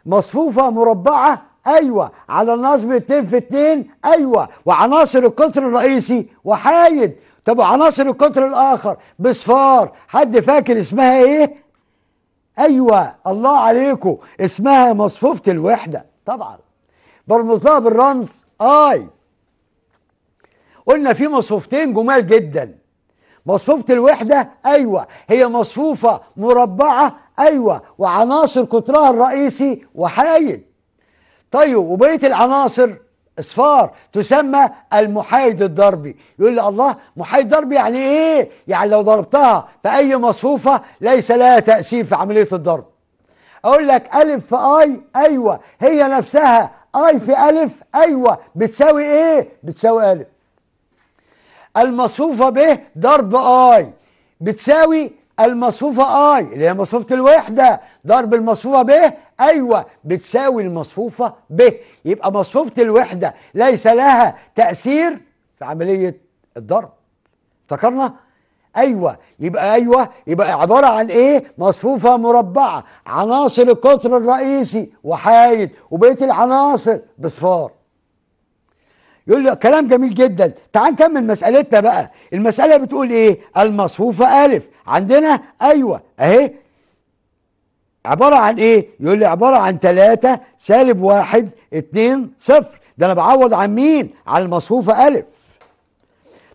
مصفوفة مربعة أيوة على نصب 2 في 2 أيوة وعناصر القطر الرئيسي وحايد طب عناصر القطر الاخر بصفار حد فاكر اسمها ايه ايوه الله عليكم اسمها مصفوفه الوحده طبعا برمز لها بالرمز اي قلنا في مصفوفتين جمال جدا مصفوفه الوحده ايوه هي مصفوفه مربعه ايوه وعناصر قطرها الرئيسي وحايد طيب وبقيه العناصر اصفار تسمى المحايد الضربي يقول لي الله محايد ضربي يعني ايه يعني لو ضربتها في اي مصفوفه ليس لها تاثير في عمليه الضرب اقول لك الف في اي ايوه هي نفسها اي في الف ايوه بتساوي ايه بتساوي الف المصفوفه ب ضرب اي بتساوي المصفوفه اي اللي هي مصفوفه الوحده ضرب المصفوفه ب ايوه بتساوي المصفوفه ب يبقى مصفوفه الوحده ليس لها تاثير في عمليه الضرب افتكرنا ايوه يبقى ايوه يبقى عباره عن ايه مصفوفه مربعه عناصر القطر الرئيسي وحايد وبقيه العناصر بصفار يقول لي كلام جميل جدا تعال نكمل مسألتنا بقى المسألة بتقول ايه المصفوفة ألف عندنا أيوة أهي عبارة عن إيه؟ يقول لي عبارة عن 3 سالب 1 2 صفر ده أنا بعوض عن مين؟ على المصفوفة ألف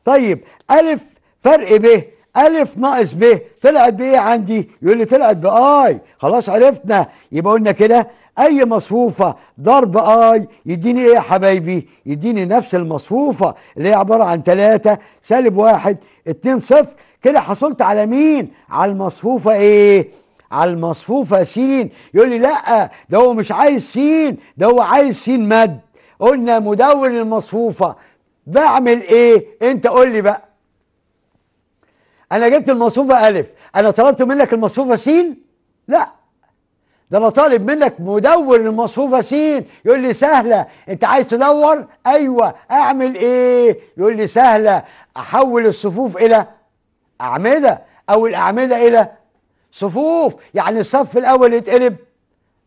طيب ألف فرق ب ألف ناقص ب طلعت بإيه عندي؟ يقول لي طلعت بآي خلاص عرفنا يبقى قلنا كده أي مصفوفة ضرب آي يديني إيه يا حبايبي؟ يديني نفس المصفوفة اللي هي عبارة عن 3 سالب 1 2 صفر كده حصلت على مين؟ على المصفوفة إيه؟ على المصفوفة سين يقول لي لا ده هو مش عايز سين ده هو عايز سين مد قلنا مدون المصفوفة بعمل ايه انت قول لي بقى انا جبت المصفوفة الف انا طلبت منك المصفوفة سين لا ده انا طالب منك مدور المصفوفه س يقول لي سهله انت عايز تدور ايوه اعمل ايه يقول لي سهله احول الصفوف الى اعمده او الاعمده الى صفوف يعني الصف الاول يتقلب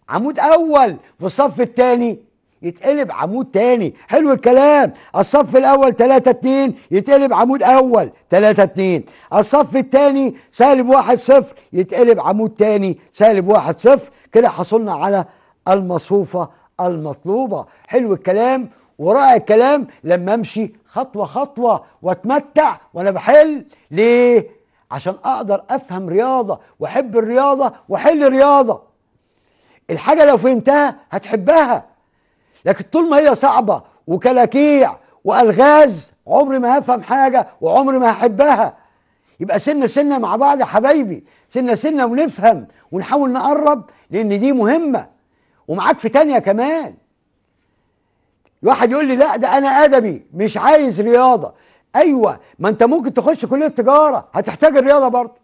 عمود اول والصف الثاني يتقلب عمود ثاني حلو الكلام الصف الاول 3 2 يتقلب عمود اول 3 2 الصف الثاني سالب 1 0 يتقلب عمود ثاني سالب 1 0 كده حصلنا على المصفوفه المطلوبه حلو الكلام ورائع الكلام لما امشي خطوه خطوه واتمتع وانا بحل ليه عشان اقدر افهم رياضه واحب الرياضه واحل رياضه الحاجه لو فهمتها هتحبها لكن طول ما هي صعبه وكلاكيع والغاز عمري ما هفهم حاجه وعمري ما هحبها يبقى سنه سنه مع بعض يا حبايبي سنه سنه ونفهم ونحاول نقرب لان دي مهمه ومعاك في تانية كمان الواحد يقول لي لا ده انا ادبي مش عايز رياضه ايوه ما انت ممكن تخش كليه تجاره هتحتاج الرياضه برضه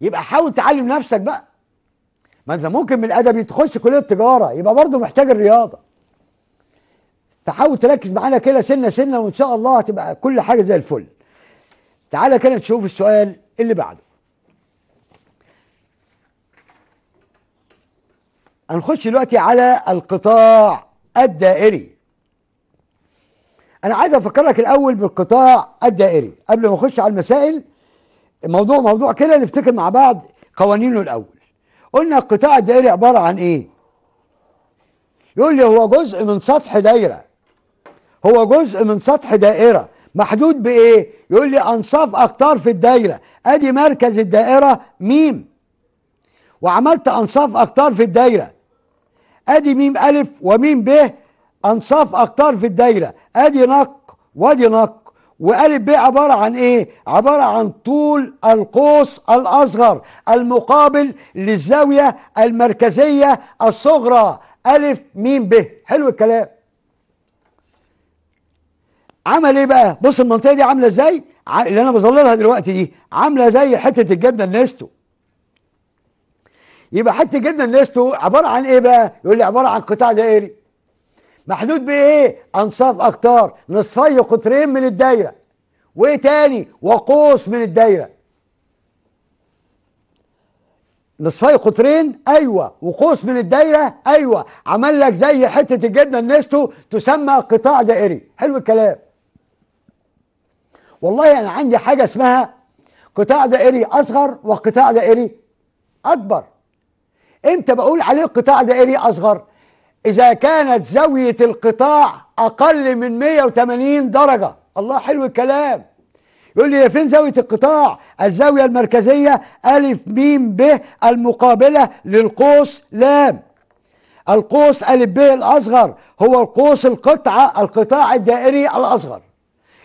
يبقى حاول تعلم نفسك بقى ما انت ممكن من الادبي تخش كليه تجاره يبقى برضه محتاج الرياضه فحاول تركز معانا كده سنه سنه وان شاء الله هتبقى كل حاجه زي الفل تعالى كده نشوف السؤال اللي بعده هنخش دلوقتي على القطاع الدائري انا عايز افكرك الاول بالقطاع الدائري قبل ما اخش على المسائل موضوع موضوع كده نفتكر مع بعض قوانينه الاول قلنا القطاع الدائري عباره عن ايه يقول لي هو جزء من سطح دايره هو جزء من سطح دائره محدود بايه يقول لي انصاف اقطار في الدايره ادي مركز الدائره ميم وعملت انصاف اقطار في الدايره ادي ميم الف وميم ب انصاف اكتر في الدايره ادي نق وادي نق وقالب ب عباره عن ايه عباره عن طول القوس الاصغر المقابل للزاويه المركزيه الصغرى الف م ب حلو الكلام عمل ايه بقى بص المنطقه دي عامله ازاي اللي انا بظللها دلوقتي دي عامله زي حته الجبنه النستو يبقى حته الجبنه النستو عباره عن ايه بقى يقول لي عباره عن قطاع دائري محدود بايه انصاف اكتار نصفي قطرين من الدايره وايه تاني وقوس من الدايره نصفي قطرين ايوه وقوس من الدايره ايوه عمل لك زي حته الجبنه النستو تسمى قطاع دائري حلو الكلام والله انا عندي حاجه اسمها قطاع دائري اصغر وقطاع دائري اكبر امتى بقول عليه قطاع دائري اصغر إذا كانت زاوية القطاع أقل من 180 درجة الله حلو الكلام يقول لي فين زاوية القطاع الزاوية المركزية ألف ميم ب المقابلة للقوس لام القوس ألف ب الأصغر هو القوس القطعة القطاع الدائري الأصغر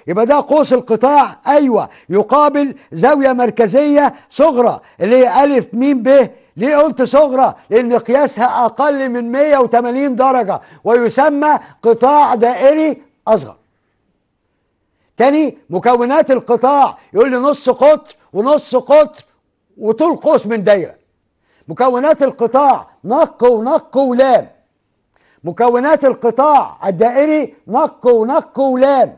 يبقى ده قوس القطاع أيوة يقابل زاوية مركزية صغرى اللي هي ألف ميم ب ليه قلت صغرى؟ لأن قياسها أقل من 180 درجة ويسمى قطاع دائري أصغر. تاني مكونات القطاع يقول لي نص قطر ونص قطر وطول قوس من دايرة. مكونات القطاع نق ونق ولام. مكونات القطاع الدائري نق ونق ولام.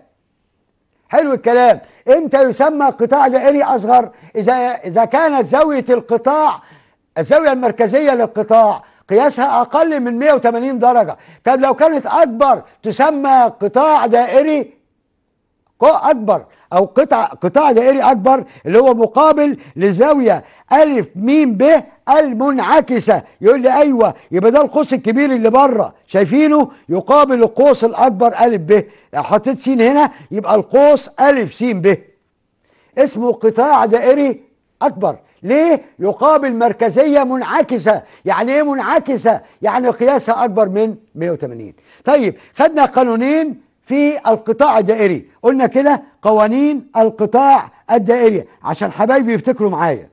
حلو الكلام، إمتى يسمى قطاع دائري أصغر؟ إذا إذا كانت زاوية القطاع الزاوية المركزية للقطاع قياسها أقل من 180 درجة طب لو كانت أكبر تسمى قطاع دائري أكبر أو قطع قطاع دائري أكبر اللي هو مقابل لزاوية ألف ميم ب المنعكسة يقول لي أيوة يبقى ده القوس الكبير اللي بره شايفينه يقابل القوس الأكبر ألف ب لو حطيت س هنا يبقى القوس ألف س ب اسمه قطاع دائري أكبر ليه يقابل مركزية منعكسة يعني ايه منعكسة يعني قياسها اكبر من 180 طيب خدنا قانونين في القطاع الدائري قلنا كده قوانين القطاع الدائري عشان حبايبي يفتكروا معايا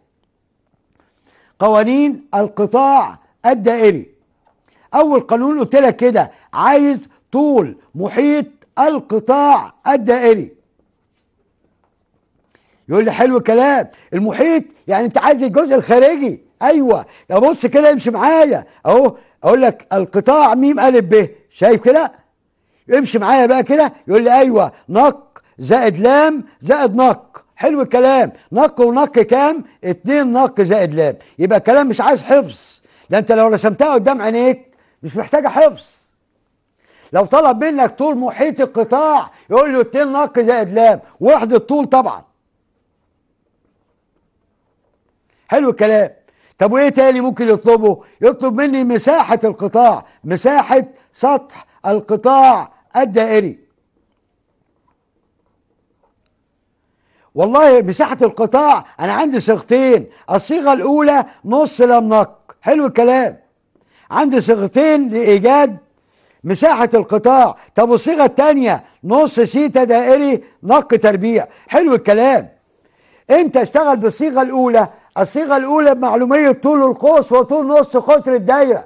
قوانين القطاع الدائري اول قانون قلت لك كده عايز طول محيط القطاع الدائري يقول لي حلو الكلام المحيط يعني انت عايز الجزء الخارجي ايوه ابص كده امشي معايا اهو اقول لك القطاع ميم الف ب شايف كده امشي معايا بقى كده يقول لي ايوه نق زائد لام زائد نق حلو الكلام نق ونق كام اتنين نق زائد لام يبقى الكلام مش عايز حفظ ده انت لو رسمتها قدام عينيك مش محتاجه حفظ لو طلب منك طول محيط القطاع يقول له اتنين نق زائد لام وحده طول طبعا حلو الكلام طب وايه تاني ممكن يطلبه يطلب مني مساحه القطاع مساحه سطح القطاع الدائري والله مساحه القطاع انا عندي صيغتين الصيغه الاولى نص لم نق حلو الكلام عندي صيغتين لايجاد مساحة القطاع طب والصيغة التانية نص سيتا دائري نق تربيع حلو الكلام انت اشتغل بالصيغة الاولى الصيغة الأولى معلومية طول القوس وطول نص قطر الدايرة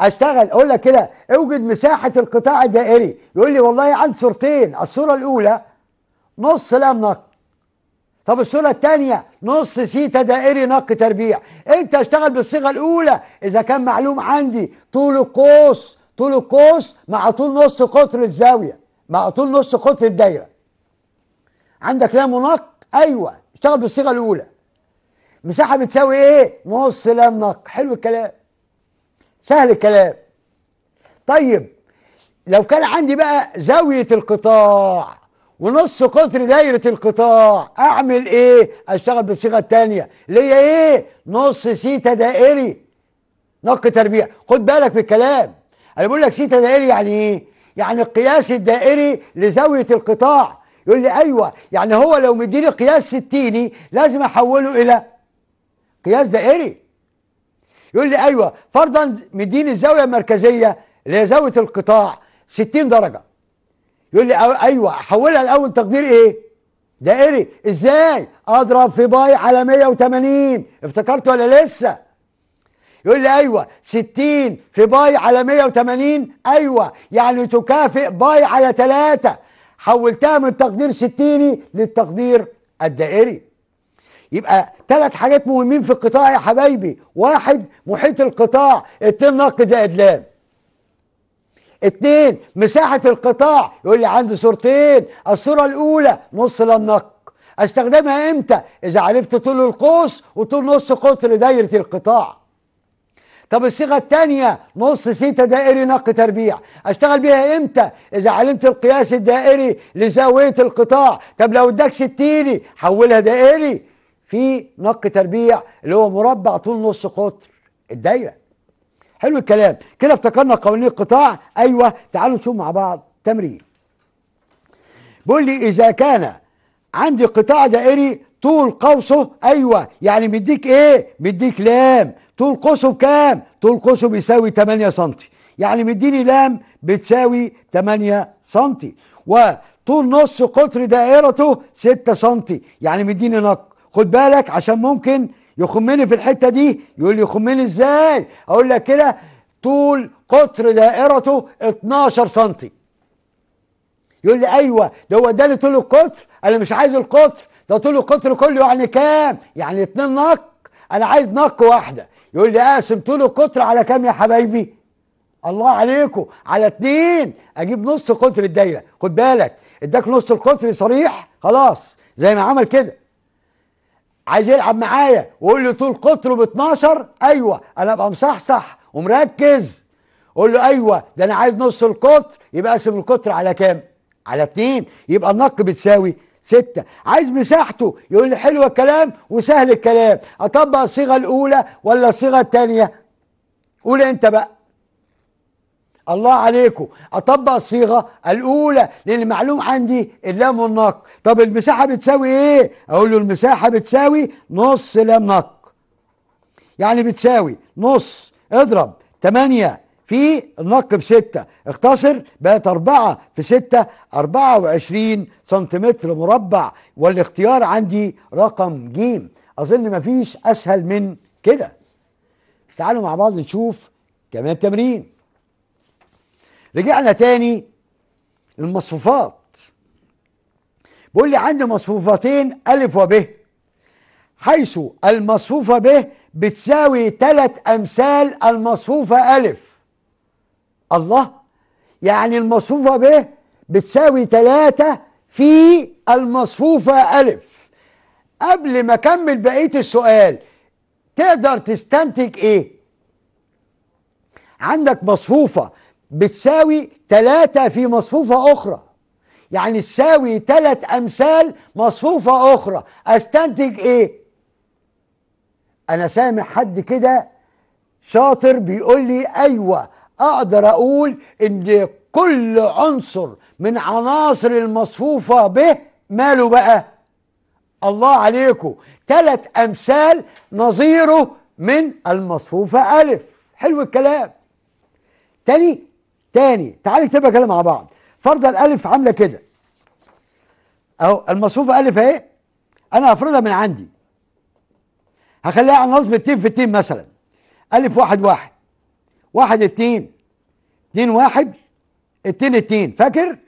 اشتغل اقول لك كده اوجد مساحه القطاع الدائري يقول لي والله عندي صورتين الصوره الاولى نص لام نق طب الصوره الثانيه نص سيتا دائري نق تربيع انت اشتغل بالصيغه الاولى اذا كان معلوم عندي طول القوس طول القوس مع طول نص قطر الزاويه مع طول نص قطر الدايره عندك لام ونق ايوه اشتغل بالصيغه الاولى مساحة بتساوي إيه؟ نص لام نق حلو الكلام سهل الكلام طيب لو كان عندي بقى زاوية القطاع ونص قطر دايرة القطاع أعمل إيه؟ أشتغل بالصيغة التانية اللي هي إيه؟ نص سيتا دائري نق تربيع خد بالك في الكلام أنا بقول لك سيتا دائري يعني إيه؟ يعني القياس الدائري لزاوية القطاع يقول لي أيوه يعني هو لو مديني قياس ستيني لازم أحوله إلى قياس دائري يقول لي ايوه فرضا مديني الزاويه المركزيه اللي هي زاويه القطاع 60 درجه يقول لي ايوه احولها الاول تقدير ايه؟ دائري ازاي؟ اضرب في باي على 180 افتكرت ولا لسه؟ يقول لي ايوه 60 في باي على 180 ايوه يعني تكافئ باي على 3 حولتها من تقدير 60 للتقدير الدائري يبقى ثلاث حاجات مهمين في القطاع يا حبايبي واحد محيط القطاع اتنين نقد زائد لام اتنين مساحة القطاع يقول لي عندي صورتين الصورة الأولى نص لام استخدمها امتى اذا عرفت طول القوس وطول نص قوس لدايرة القطاع طب الصيغه الثانيه نص سيتا دائري نق تربيع اشتغل بيها امتى اذا علمت القياس الدائري لزاويه القطاع طب لو اداك ستيني حولها دائري في نق تربيع اللي هو مربع طول نص قطر الدايره حلو الكلام كده افتكرنا قوانين القطاع ايوه تعالوا نشوف مع بعض تمرين بيقول لي اذا كان عندي قطاع دائري طول قوسه ايوه يعني مديك ايه مديك لام طول قوسه بكام طول قوسه بيساوي 8 سم يعني مديني لام بتساوي 8 سم وطول نص قطر دائرته 6 سم يعني مديني نق خد بالك عشان ممكن يخمني في الحته دي يقول لي يخمني ازاي اقول لك كده طول قطر دائرته 12 سم يقول لي ايوه ده هو ده طول القطر انا مش عايز القطر ده طول القطر كله يعني كام يعني اتنين نق انا عايز نق واحده يقول لي اقسم طول القطر على كام يا حبايبي الله عليكم على اتنين اجيب نص قطر الدايره خد بالك اداك نص القطر صريح خلاص زي ما عمل كده عايز يلعب معايا وقول لي طول قطره ب 12 ايوه انا ابقى مصحصح ومركز قول له ايوه ده انا عايز نص القطر يبقى اقسم القطر على كام؟ على اتنين يبقى النق بتساوي ستة عايز مساحته يقول لي حلو الكلام وسهل الكلام أطبق الصيغة الأولى ولا الصيغة الثانية قول أنت بقى الله عليكم اطبق الصيغه الاولى لان المعلوم عندي اللام والنق طب المساحه بتساوي ايه اقول له المساحه بتساوي نص لام نق يعني بتساوي نص اضرب 8 في النق بستة اختصر بقت أربعة في ستة أربعة وعشرين سنتيمتر مربع والاختيار عندي رقم جيم أظن مفيش أسهل من كده تعالوا مع بعض نشوف كمان تمرين رجعنا تاني المصفوفات بيقول لي عندي مصفوفتين ألف وب حيث المصفوفة ب بتساوي تلات أمثال المصفوفة ألف الله يعني المصفوفة ب بتساوي تلاتة في المصفوفة ألف قبل ما أكمل بقية السؤال تقدر تستنتج إيه؟ عندك مصفوفة بتساوي تلاتة في مصفوفة أخرى يعني تساوي تلات أمثال مصفوفة أخرى أستنتج إيه؟ أنا سامع حد كده شاطر بيقول لي أيوة أقدر أقول إن كل عنصر من عناصر المصفوفة به ماله بقى؟ الله عليكم تلات أمثال نظيره من المصفوفة ألف حلو الكلام تاني تاني تعالى نكتبها كده مع بعض فرضا الالف عامله كده اهو المصفوفه الف اهي انا هفرضها من عندي هخليها على نصب التين في التين مثلا الف واحد واحد واحد اتنين اتنين واحد اتنين اتنين فاكر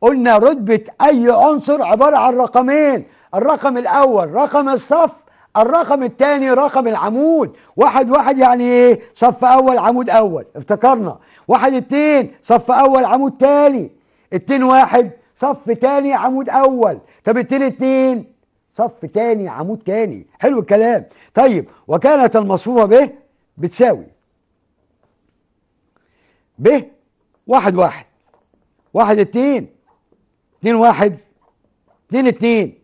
قلنا رتبة أي عنصر عبارة عن رقمين الرقم الأول رقم الصف الرقم الثاني رقم العمود واحد واحد يعني ايه صف اول عمود اول افتكرنا واحد اتنين صف اول عمود تاني اتنين واحد صف تاني عمود اول طب اتنين اتنين صف تاني عمود تاني حلو الكلام طيب وكانت المصفوفة ب بتساوي ب واحد واحد واحد اتنين اتنين واحد اتنين اتنين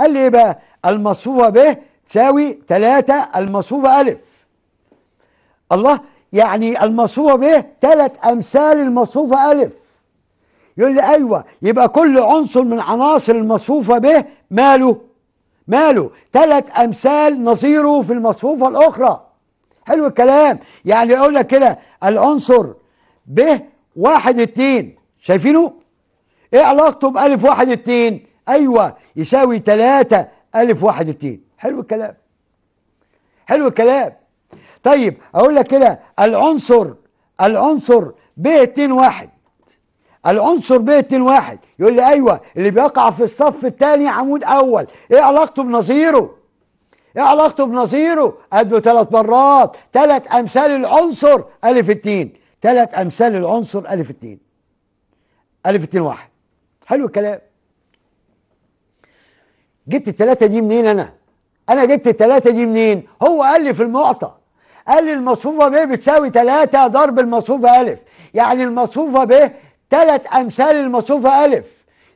قال لي ايه بقى المصفوفة ب تساوي 3 المصفوفة ألف الله يعني المصفوفة ب تلات أمثال المصفوفة ألف يقول لي أيوة يبقى كل عنصر من عناصر المصفوفة ب ماله ماله تلات أمثال نظيره في المصفوفة الأخرى حلو الكلام يعني أقول لك كده العنصر ب واحد اتنين شايفينه؟ ايه علاقته بألف واحد اتنين؟ ايوه يساوي تلاتة ألف واحد اتنين حلو الكلام حلو الكلام طيب أقول لك كده العنصر العنصر ب اتنين واحد العنصر ب اتنين واحد يقول لي أيوه اللي بيقع في الصف الثاني عمود أول إيه علاقته بنظيره؟ إيه علاقته بنظيره؟ قال له ثلاث مرات ثلاث أمثال العنصر ألف اتنين ثلاث أمثال العنصر ألف اتنين ألف اتنين واحد حلو الكلام جبت التلاتة دي منين أنا؟ أنا جبت التلاتة دي منين؟ هو قال لي في المعطى قال لي المصفوفة ب بتساوي تلاتة ضرب المصفوفة أ يعني المصفوفة ب تلات أمثال المصفوفة أ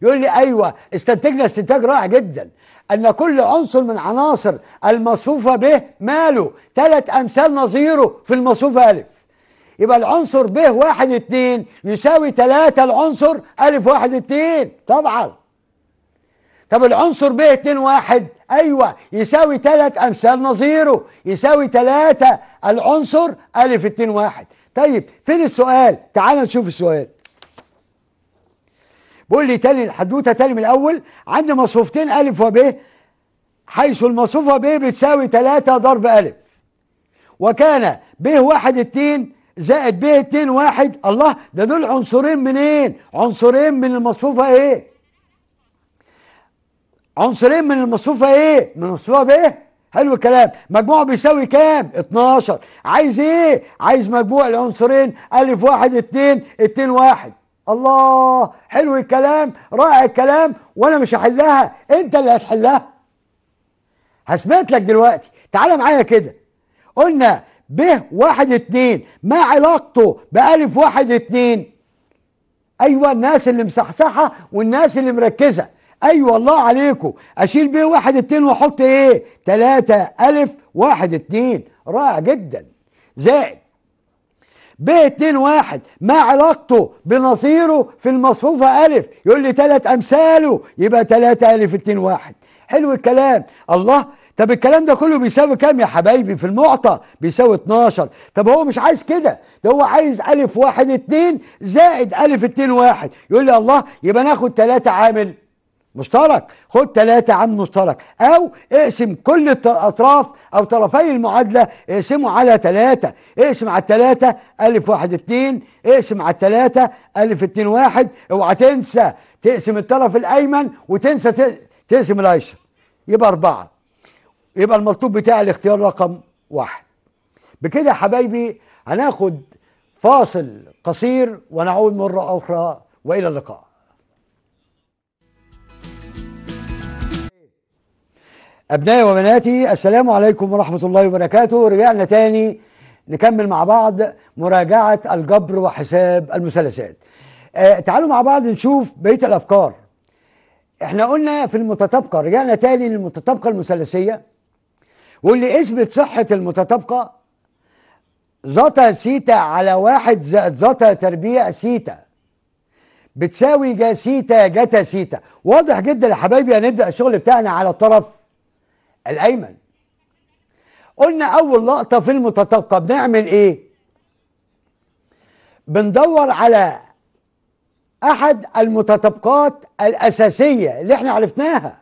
يقول لي أيوه استنتجنا استنتاج رائع جدا أن كل عنصر من عناصر المصفوفة ب ماله تلات أمثال نظيره في المصفوفة أ يبقى العنصر ب واحد اتنين يساوي تلاتة العنصر أ واحد اتنين طبعا طب العنصر ب 2 1 ايوه يساوي ثلاث امثال نظيره يساوي ثلاثة العنصر الف 2 1 طيب فين السؤال تعال نشوف السؤال بيقول لي تاني الحدوته تاني من الاول عندي مصفوفتين الف وب حيث المصفوفه ب بتساوي 3 ضرب الف وكان ب واحد 2 زائد ب 2 واحد الله ده دول عنصرين منين؟ عنصرين من المصفوفه ايه؟ عنصرين من المصفوفه ايه من المصفوفه بايه حلو الكلام مجموعه بيساوي كام 12 عايز ايه عايز مجموع العنصرين الف واحد اتنين اتنين واحد الله حلو الكلام رائع الكلام وانا مش هحلها انت اللي هتحلها هثبت لك دلوقتي تعالى معايا كده قلنا ب واحد اتنين ما علاقته بألف واحد اتنين أيوة الناس اللي مصحصحة والناس اللي مركزة ايوه الله عليكم اشيل بيه واحد اتنين واحط ايه تلاتة الف واحد اتنين رائع جدا زائد ب اتنين واحد ما علاقته بنظيره في المصفوفة ألف يقول لي تلات أمثاله يبقى تلاتة ألف اتنين واحد حلو الكلام الله طب الكلام ده كله بيساوي كام يا حبايبي في المعطى بيساوي 12 طب هو مش عايز كده ده هو عايز ألف واحد اتنين زائد ألف اتنين واحد يقول لي الله يبقى ناخد تلاتة عامل مشترك خد ثلاثة عم مشترك أو اقسم كل الأطراف أو طرفي المعادلة اقسموا على ثلاثة اقسم على الثلاثة ألف واحد اتنين اقسم على الثلاثة ألف اتنين واحد اوعى تنسى تقسم الطرف الأيمن وتنسى تقسم الأيسر يبقى أربعة يبقى المطلوب بتاعي الاختيار رقم واحد بكده يا حبايبي هناخد فاصل قصير ونعود مرة أخرى وإلى اللقاء أبنائي وبناتي السلام عليكم ورحمة الله وبركاته رجعنا تاني نكمل مع بعض مراجعة الجبر وحساب المثلثات آه تعالوا مع بعض نشوف بقية الأفكار احنا قلنا في المتطابقة رجعنا تاني للمتطابقة المثلثية واللي اثبت صحة المتطابقة زتا سيتا على واحد زائد زتا تربيع سيتا بتساوي جا سيتا جتا سيتا واضح جدا يا حبايبي هنبدأ الشغل بتاعنا على الطرف الأيمن قلنا أول لقطة في المتطابقة بنعمل إيه؟ بندور على أحد المتطابقات الأساسية اللي إحنا عرفناها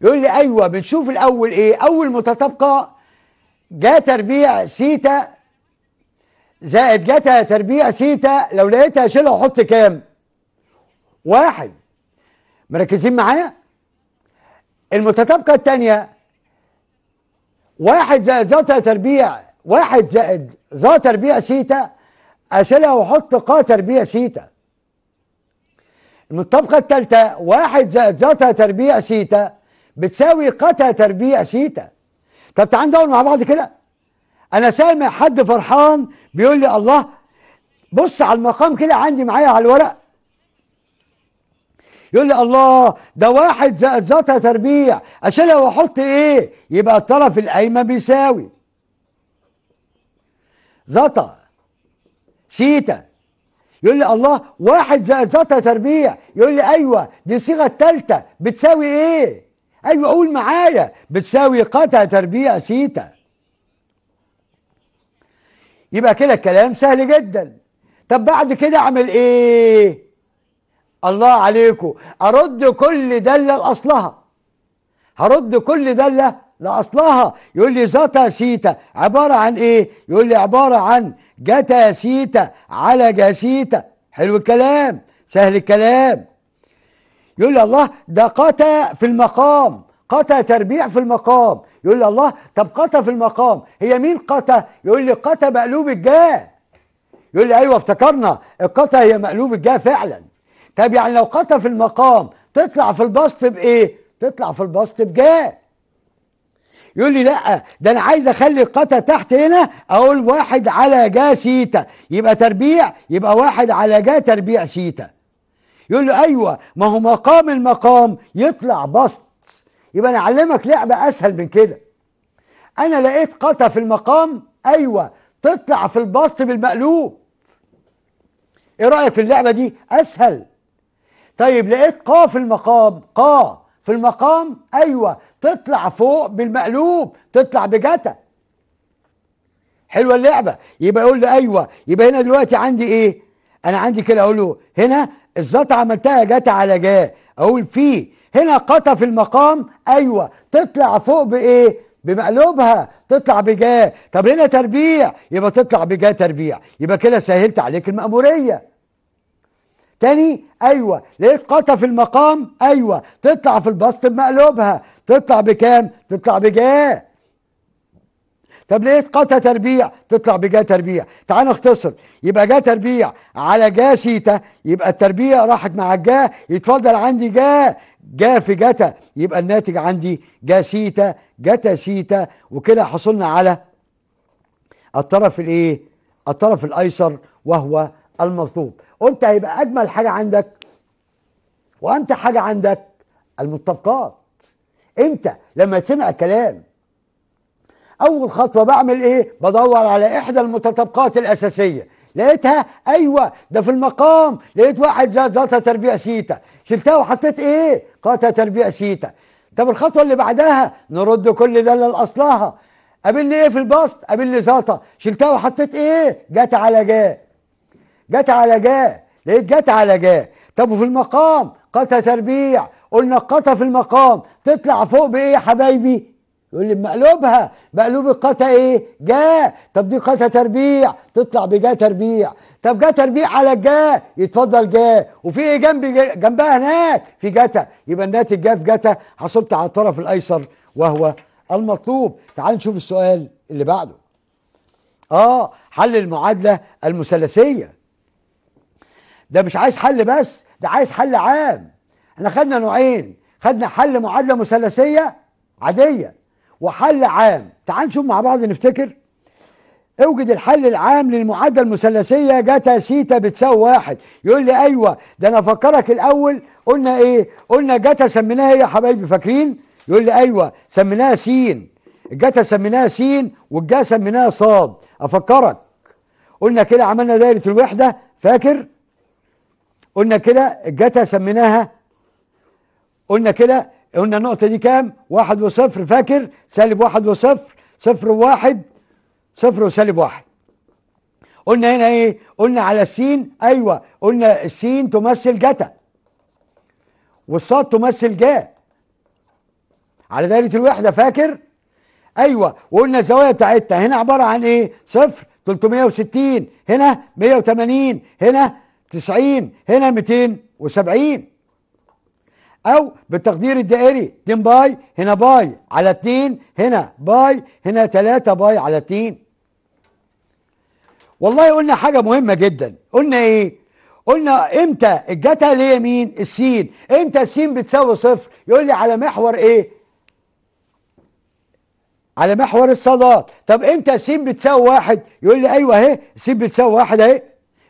يقول لي أيوه بنشوف الأول إيه؟ أول متطابقة جا تربيع سيتا زائد جتا تربيع سيتا لو لقيتها شيلها وحط كام؟ واحد مركزين معايا؟ المتطابقة الثانية واحد زائد ذات تربيع واحد زائد ذا تربيع سيتا أشيلها وأحط قا تربيع سيتا المتطابقة الثالثة واحد زائد ذات تربيع سيتا بتساوي قا تربيع سيتا طب تعال ندور مع بعض كده أنا سامع حد فرحان بيقول لي الله بص على المقام كده عندي معايا على الورق يقول لي الله ده واحد زائد تربيع اشيلها واحط ايه يبقى الطرف الايمن بيساوي زطا سيتا يقول لي الله واحد زائد زطا تربيع يقول لي ايوه دي الصيغه الثالثه بتساوي ايه ايوه قول معايا بتساوي قطع تربيع سيتا يبقى كده الكلام سهل جدا طب بعد كده اعمل ايه الله عليكم أرد كل دلة لأصلها هرد كل دلة لأصلها يقول لي زتا سيتا عبارة عن إيه؟ يقول لي عبارة عن جتا سيتا على جاسيتا حلو الكلام سهل الكلام يقول لي الله ده قتا في المقام قتا تربيع في المقام يقول لي الله طب قتا في المقام هي مين قتا؟ يقول لي قتا مقلوب الجاه يقول لي ايوه افتكرنا القتا هي مقلوب الجاه فعلا طب يعني لو في المقام تطلع في البسط بايه؟ تطلع في البسط بجاه يقول لي لا ده انا عايز اخلي القطه تحت هنا اقول واحد على جا سيتا يبقى تربيع يبقى واحد على جا تربيع سيتا يقول لي ايوه ما هو مقام المقام يطلع بسط يبقى انا اعلمك لعبه اسهل من كده انا لقيت قطه في المقام ايوه تطلع في البسط بالمقلوب ايه رايك في اللعبه دي اسهل طيب لقيت قا في المقام قا في المقام ايوه تطلع فوق بالمقلوب تطلع بجتا حلوه اللعبه يبقى يقول لي ايوه يبقى هنا دلوقتي عندي ايه انا عندي كده اقول له هنا الزط عملتها جتا على جا اقول في هنا قطة في المقام ايوه تطلع فوق بايه بمقلوبها تطلع بجا طب هنا تربيع يبقى تطلع بجا تربيع يبقى كده سهلت عليك المأموريه تاني ايوه لقيت قطع في المقام ايوه تطلع في البسط بمقلوبها تطلع بكام تطلع بجاه طب لقيت قطع تربيع تطلع بجاه تربيع تعال نختصر يبقى جاه تربيع على جاه سيتا يبقى التربيع راحت مع الجاه يتفضل عندي جاه جاه في جتا يبقى الناتج عندي جاه سيتا جتا سيتا وكده حصلنا على الطرف الايه الطرف الايسر وهو المطلوب وانت هيبقى اجمل حاجه عندك وامتع حاجه عندك المتفقات امتى لما تسمع كلام اول خطوه بعمل ايه بدور على احدى المتطابقات الاساسيه لقيتها ايوه ده في المقام لقيت واحد زاد زاتا تربيع سيتا شلتها وحطيت ايه قاتا تربيع سيتا طب الخطوه اللي بعدها نرد كل ده لاصلها قابلني ايه في البسط قابلني زاطه شلتها وحطيت ايه جت على جات جت على جاء لقيت جت على جاء طب وفي المقام قطع تربيع قلنا قطع في المقام تطلع فوق بايه يا حبايبي يقول لي بمقلوبها مقلوب القطع ايه جاء طب دي قطع تربيع تطلع بجاء تربيع طب جاء تربيع على الجاء يتفضل جاء وفي ايه جنب جنبها هناك في جتا يبقى الناتج الجاء في جتا حصلت على الطرف الايسر وهو المطلوب تعال نشوف السؤال اللي بعده اه حل المعادله المثلثيه ده مش عايز حل بس ده عايز حل عام احنا خدنا نوعين خدنا حل معادله مثلثيه عاديه وحل عام تعال نشوف مع بعض نفتكر اوجد الحل العام للمعادله المثلثيه جتا سيتا بتساوي واحد يقول لي ايوه ده انا افكرك الاول قلنا ايه قلنا جتا سميناها ايه يا حبايبي فاكرين يقول لي ايوه سميناها س الجتا سميناها س والجا سميناها ص افكرك قلنا كده عملنا دايره الوحده فاكر قلنا كده الجتا سميناها قلنا كده قلنا النقطة دي كام؟ واحد وصفر فاكر سالب واحد وصفر صفر وواحد صفر وسالب واحد قلنا هنا ايه؟ قلنا على السين ايوه قلنا السين تمثل جتا والصاد تمثل جا على دايرة الوحدة فاكر؟ ايوه وقلنا الزوايا بتاعتها هنا عبارة عن ايه؟ صفر 360 هنا 180 هنا 90 هنا 270 او بالتقدير الدائري 2 باي هنا باي على 2 هنا باي هنا 3 باي على 2 والله قلنا حاجة مهمة جدا قلنا ايه قلنا امتى الجتا اليمين السين امتى السين بتساوي صفر يقول لي على محور ايه على محور الصادات طب امتى السين بتساوي واحد يقول لي ايوه اهي السين بتساوي واحد اهي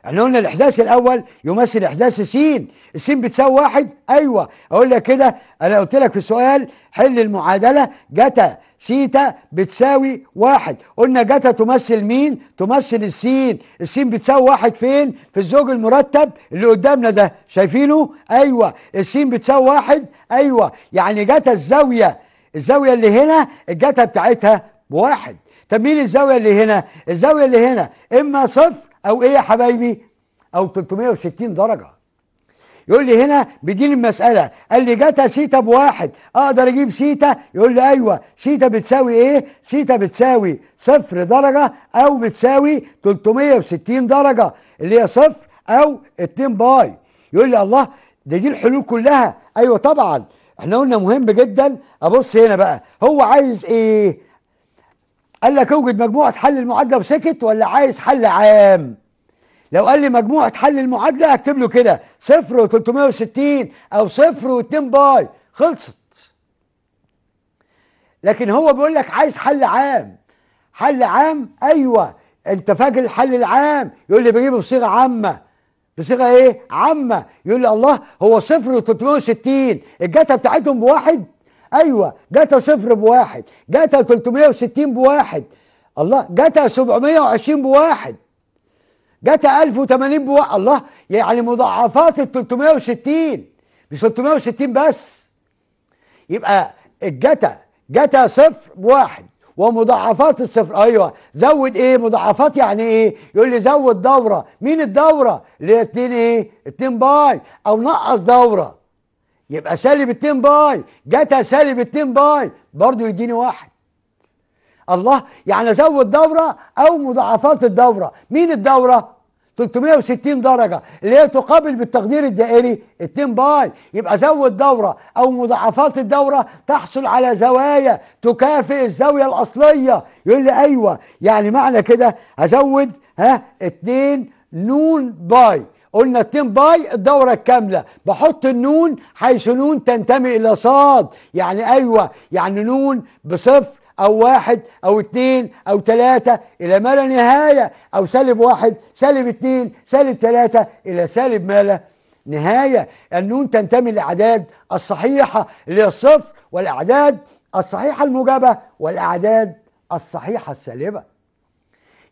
احنا قلنا الاحداث الاول يمثل احداث سين السين بتساوي واحد ايوه اقول لك كده انا قلت لك في السؤال حل المعادله جتا سيتا بتساوي واحد قلنا جتا تمثل مين تمثل السين السين بتساوي واحد فين في الزوج المرتب اللي قدامنا ده شايفينه ايوه السين بتساوي واحد ايوه يعني جتا الزاويه الزاويه اللي هنا الجتا بتاعتها بواحد طب مين الزاويه اللي هنا الزاويه اللي هنا اما صفر او ايه يا حبايبي او 360 درجه يقول لي هنا بدين المسألة قال لي جتا سيتا بواحد أقدر أجيب سيتا يقول لي أيوة سيتا بتساوي إيه سيتا بتساوي صفر درجة أو بتساوي 360 درجة اللي هي صفر أو 2 باي يقول لي الله ده دي الحلول كلها أيوة طبعا احنا قلنا مهم جدا أبص هنا بقى هو عايز إيه قال لك اوجد مجموعه حل المعادله وسكت ولا عايز حل عام لو قال لي مجموعه حل المعادله اكتب له كده صفر و360 او صفر و2 باي خلصت لكن هو بيقول لك عايز حل عام حل عام ايوه انت فاكر الحل العام يقول لي بجيبه بصيغه عامه بصيغه ايه عامه يقول لي الله هو صفر و360 الجتا بتاعتهم بواحد ايوه جتا صفر بواحد جتا 360 بواحد الله جتا 720 بواحد جتا 1080 بواحد الله يعني مضاعفات ال 360 مش 360 بس يبقى الجتا جتا صفر بواحد ومضاعفات الصفر ايوه زود ايه مضاعفات يعني ايه يقول لي زود دوره مين الدوره اللي هي 2 ايه 2 باي او نقص دوره يبقى سالب 2 باي جتا سالب 2 باي برضه يديني واحد الله يعني ازود دوره او مضاعفات الدوره مين الدوره 360 درجه اللي هي تقابل بالتقدير الدائري 2 باي يبقى زود دوره او مضاعفات الدوره تحصل على زوايا تكافئ الزاويه الاصليه يقول لي ايوه يعني معنى كده ازود ها 2 نون باي قلنا 2 باي الدورة الكاملة بحط النون حيث نون تنتمي إلى صاد يعني أيوة يعني نون بصفر أو واحد أو اتنين أو تلاتة إلى ما لا نهاية أو سالب واحد سالب اتنين سالب تلاتة إلى سالب ما لا نهاية النون تنتمي للأعداد الصحيحة اللي هي الصفر والأعداد الصحيحة الموجبة والأعداد الصحيحة السالبة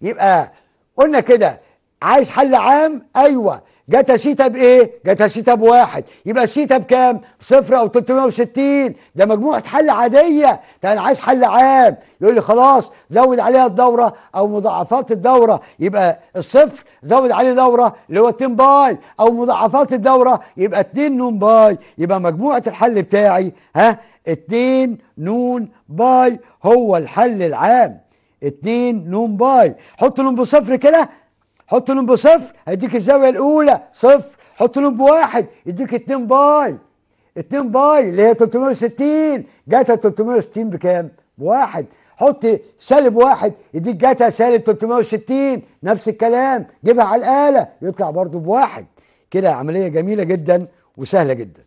يبقى قلنا كده عايز حل عام ايوه جتا سيتا بايه؟ جتا سيتا بواحد يبقى سيتا بكام؟ صفر او 360 ده مجموعه حل عاديه ده طيب انا عايز حل عام يقول لي خلاص زود عليها الدوره او مضاعفات الدوره يبقى الصفر زود عليه دوره اللي هو 2 باي او مضاعفات الدوره يبقى 2 نون باي يبقى مجموعه الحل بتاعي ها 2 نون باي هو الحل العام 2 نون باي حط نون بصفر كده حط لهم بصفر هيديك الزاويه الاولى صفر حط لهم بواحد يديك 2 باي 2 باي اللي هي 360 جاتها 360 بكام؟ بواحد حط سالب واحد يديك جاتها سالب 360 نفس الكلام جيبها على الاله يطلع برضه بواحد كده عمليه جميله جدا وسهله جدا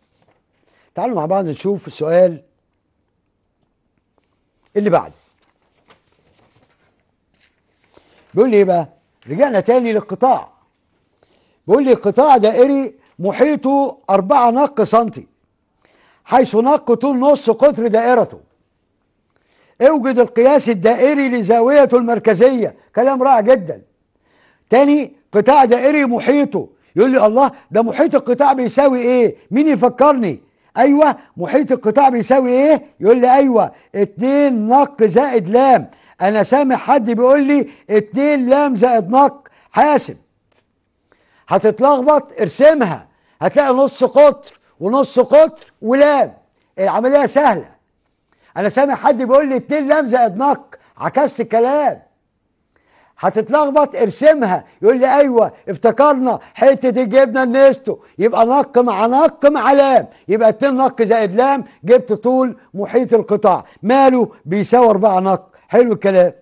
تعالوا مع بعض نشوف السؤال اللي بعده بيقول لي ايه بقى رجعنا تاني للقطاع بيقول لي قطاع دائري محيطه 4 نق سنتي حيث نق طول نص قطر دائرته اوجد القياس الدائري لزاويته المركزية كلام رائع جدا تاني قطاع دائري محيطه يقول لي الله ده محيط القطاع بيساوي ايه مين يفكرني ايوه محيط القطاع بيساوي ايه يقول لي ايوه 2 نق زائد لام انا سامع حد بيقول لي اتنين لام زائد نق حاسب هتتلخبط ارسمها هتلاقي نص قطر ونص قطر ولام العمليه سهله انا سامع حد بيقول لي اتنين لام زائد نق عكست الكلام هتتلخبط ارسمها يقول لي ايوه افتكرنا حته الجبنه النستو يبقى نق مع نق مع لام يبقى اتنين نق زائد لام جبت طول محيط القطاع ماله بيساوي اربعه نق حلو الكلام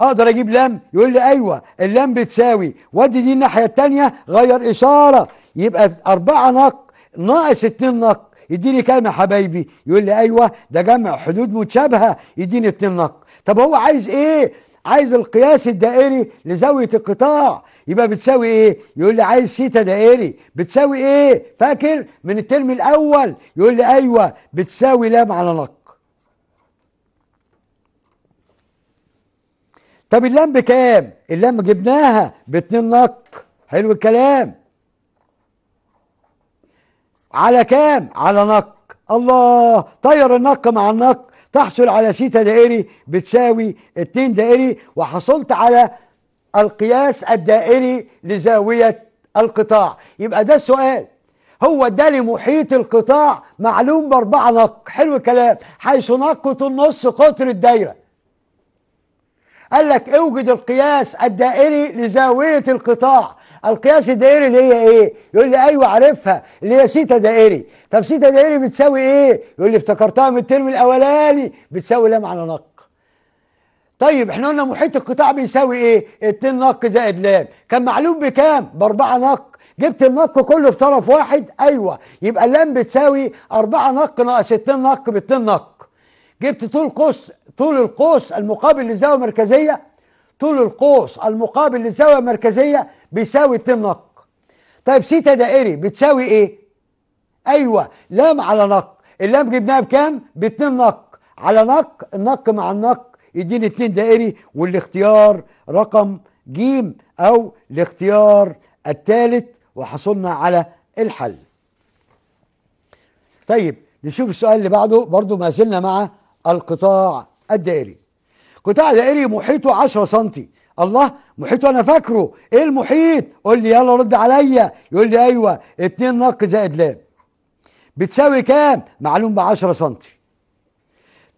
اقدر اجيب لام يقول لي ايوه اللام بتساوي ودي دي الناحيه الثانيه غير اشاره يبقى أربعة نق ناقص اتنين نق يديني كام يا حبايبي يقول لي ايوه ده جمع حدود متشابهه يديني اتنين نق طب هو عايز ايه عايز القياس الدائري لزاويه القطاع يبقى بتساوي ايه يقول لي عايز سيتا دائري بتساوي ايه فاكر من الترم الاول يقول لي ايوه بتساوي لام على نق طب اللام بكام؟ اللام جبناها باتنين نق حلو الكلام على كام؟ على نق الله طير النق مع النق تحصل على سيتا دائري بتساوي اتنين دائري وحصلت على القياس الدائري لزاوية القطاع يبقى ده السؤال هو ده لمحيط القطاع معلوم بأربعة نق حلو الكلام حيث نقط النص قطر الدايرة قال لك اوجد القياس الدائري لزاوية القطاع القياس الدائري اللي هي ايه؟ يقول لي ايوه عارفها اللي هي سيتا دائري، طب سيتا دائري بتساوي ايه؟ يقول لي افتكرتها من الترم الاولاني بتساوي لام على نق. طيب احنا قلنا محيط القطاع بيساوي ايه؟ 2 نق زائد لام، كان معلوم بكام؟ ب 4 نق، جبت النق كله في طرف واحد ايوه يبقى اللام بتساوي 4 نق ناقص 2 نق ب 2 نق. جبت طول قوس طول القوس المقابل للزاويه المركزيه طول القوس المقابل للزاويه المركزيه بيساوي 2 نق طيب سيتا دائري بتساوي ايه ايوه لام على نق اللام جبناها بكام ب 2 نق على نق النق مع النق يديني 2 دائري والاختيار رقم ج او الاختيار الثالث وحصلنا على الحل طيب نشوف السؤال اللي بعده برضو ما زلنا مع القطاع الدائري قطاع دائري محيطه 10 سم الله محيطه انا فاكره ايه المحيط قول لي يلا رد عليا يقول لي ايوه 2 نق زائد لام بتساوي كام معلوم ب 10 سم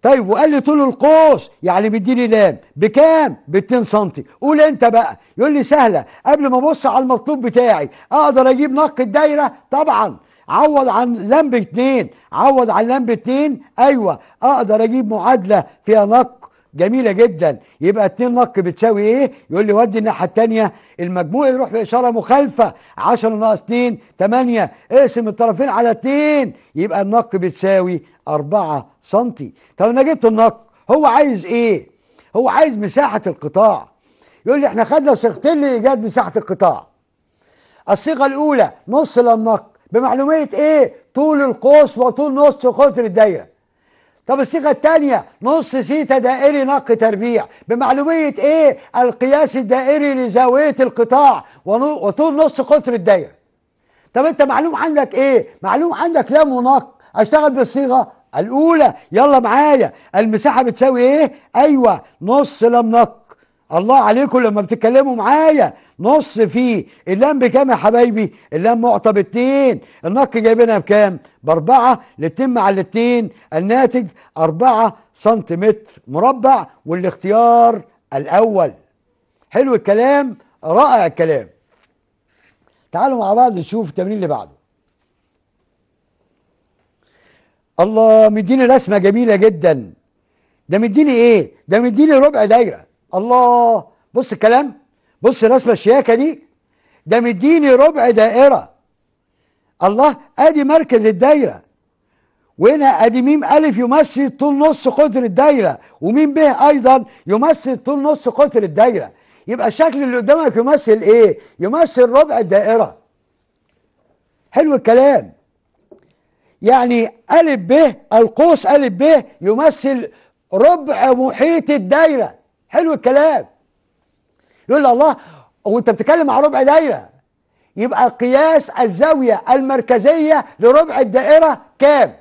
طيب وقال لي طول القوس يعني مديني لام بكام ب 2 سم قول انت بقى يقول لي سهله قبل ما ابص على المطلوب بتاعي اقدر اجيب نق الدايره طبعا عوض عن لمب اتنين عوض عن لمب اتنين ايوه اقدر اجيب معادله فيها نق جميله جدا يبقى اتنين نق بتساوي ايه يقول لي ودي الناحيه الثانيه المجموع يروح باشاره مخالفه 10 ناقص 2 8 اقسم الطرفين على 2 يبقى النق بتساوي 4 سم طب انا جبت النق هو عايز ايه هو عايز مساحه القطاع يقول لي احنا خدنا صيغتين لايجاد مساحه القطاع الصيغه الاولى نص للنق بمعلوميه ايه طول القوس وطول نص قطر الدايره طب الصيغه الثانيه نص سيتا دائري نق تربيع بمعلوميه ايه القياس الدائري لزاويه القطاع وطول نص قطر الدايره طب انت معلوم عندك ايه معلوم عندك لام ونق اشتغل بالصيغه الاولى يلا معايا المساحه بتساوي ايه ايوه نص لم نق الله عليكم لما بتتكلموا معايا نص فيه اللام بكام يا حبايبي اللام معطى باتنين النق جايبينها بكام باربعة الاتنين مع الاتنين الناتج اربعة سنتيمتر مربع والاختيار الاول حلو الكلام رائع الكلام تعالوا مع بعض نشوف التمرين اللي بعده الله مديني رسمة جميلة جدا ده مديني ايه ده مديني ربع دايرة الله بص الكلام بص الرسمه الشياكه دي ده مديني ربع دائره الله ادي مركز الدايره وهنا ادي ميم الف يمثل طول نص قطر الدايره وميم ب ايضا يمثل طول نص قطر الدايره يبقى الشكل اللي قدامك يمثل ايه يمثل ربع الدائره حلو الكلام يعني ألف ب القوس ألف ب يمثل ربع محيط الدايرة حلو الكلام يقول له الله وانت بتتكلم على ربع دايره يبقى قياس الزاويه المركزيه لربع الدائره كام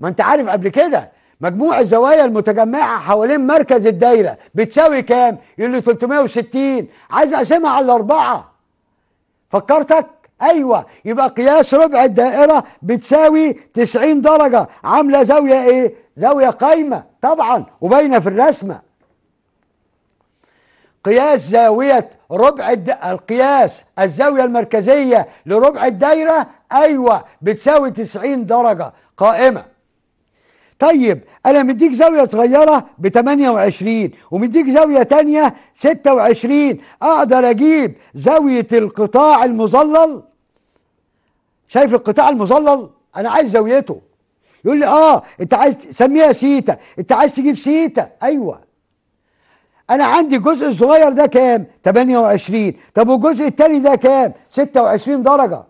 ما انت عارف قبل كده مجموع الزوايا المتجمعه حوالين مركز الدايره بتساوي كام يقول لي 360 عايز اقسمها على الاربعه فكرتك ايوه يبقى قياس ربع الدائره بتساوي 90 درجه عامله زاويه ايه زاويه قايمه طبعا وباينه في الرسمه قياس زاويه ربع الد... القياس الزاويه المركزيه لربع الدايره ايوه بتساوي 90 درجه قائمه طيب انا مديك زاويه صغيره ب 28 ومديك زاويه تانية 26 اقدر اجيب زاويه القطاع المظلل شايف القطاع المظلل انا عايز زاويته يقول لي اه انت عايز سميها سيتا انت عايز تجيب سيتا ايوه انا عندي الجزء الصغير ده كام 28 طب والجزء الثاني ده كام 26 درجه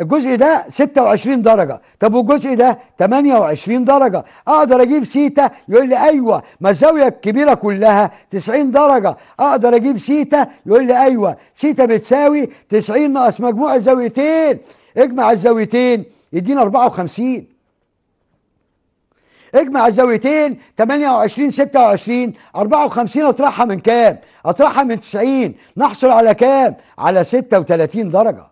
الجزء ده 26 درجه طب والجزء ده 28 درجه اقدر اجيب سيتا يقول لي ايوه ما الزاويه الكبيره كلها 90 درجه اقدر اجيب سيتا يقول لي ايوه سيتا بتساوي 90 ناقص مجموع الزاويتين اجمع الزاويتين يدينا 54 اجمع الزاويتين 28 26 54 اطرحها من كام؟ اطرحها من 90 نحصل على كام؟ على 36 درجه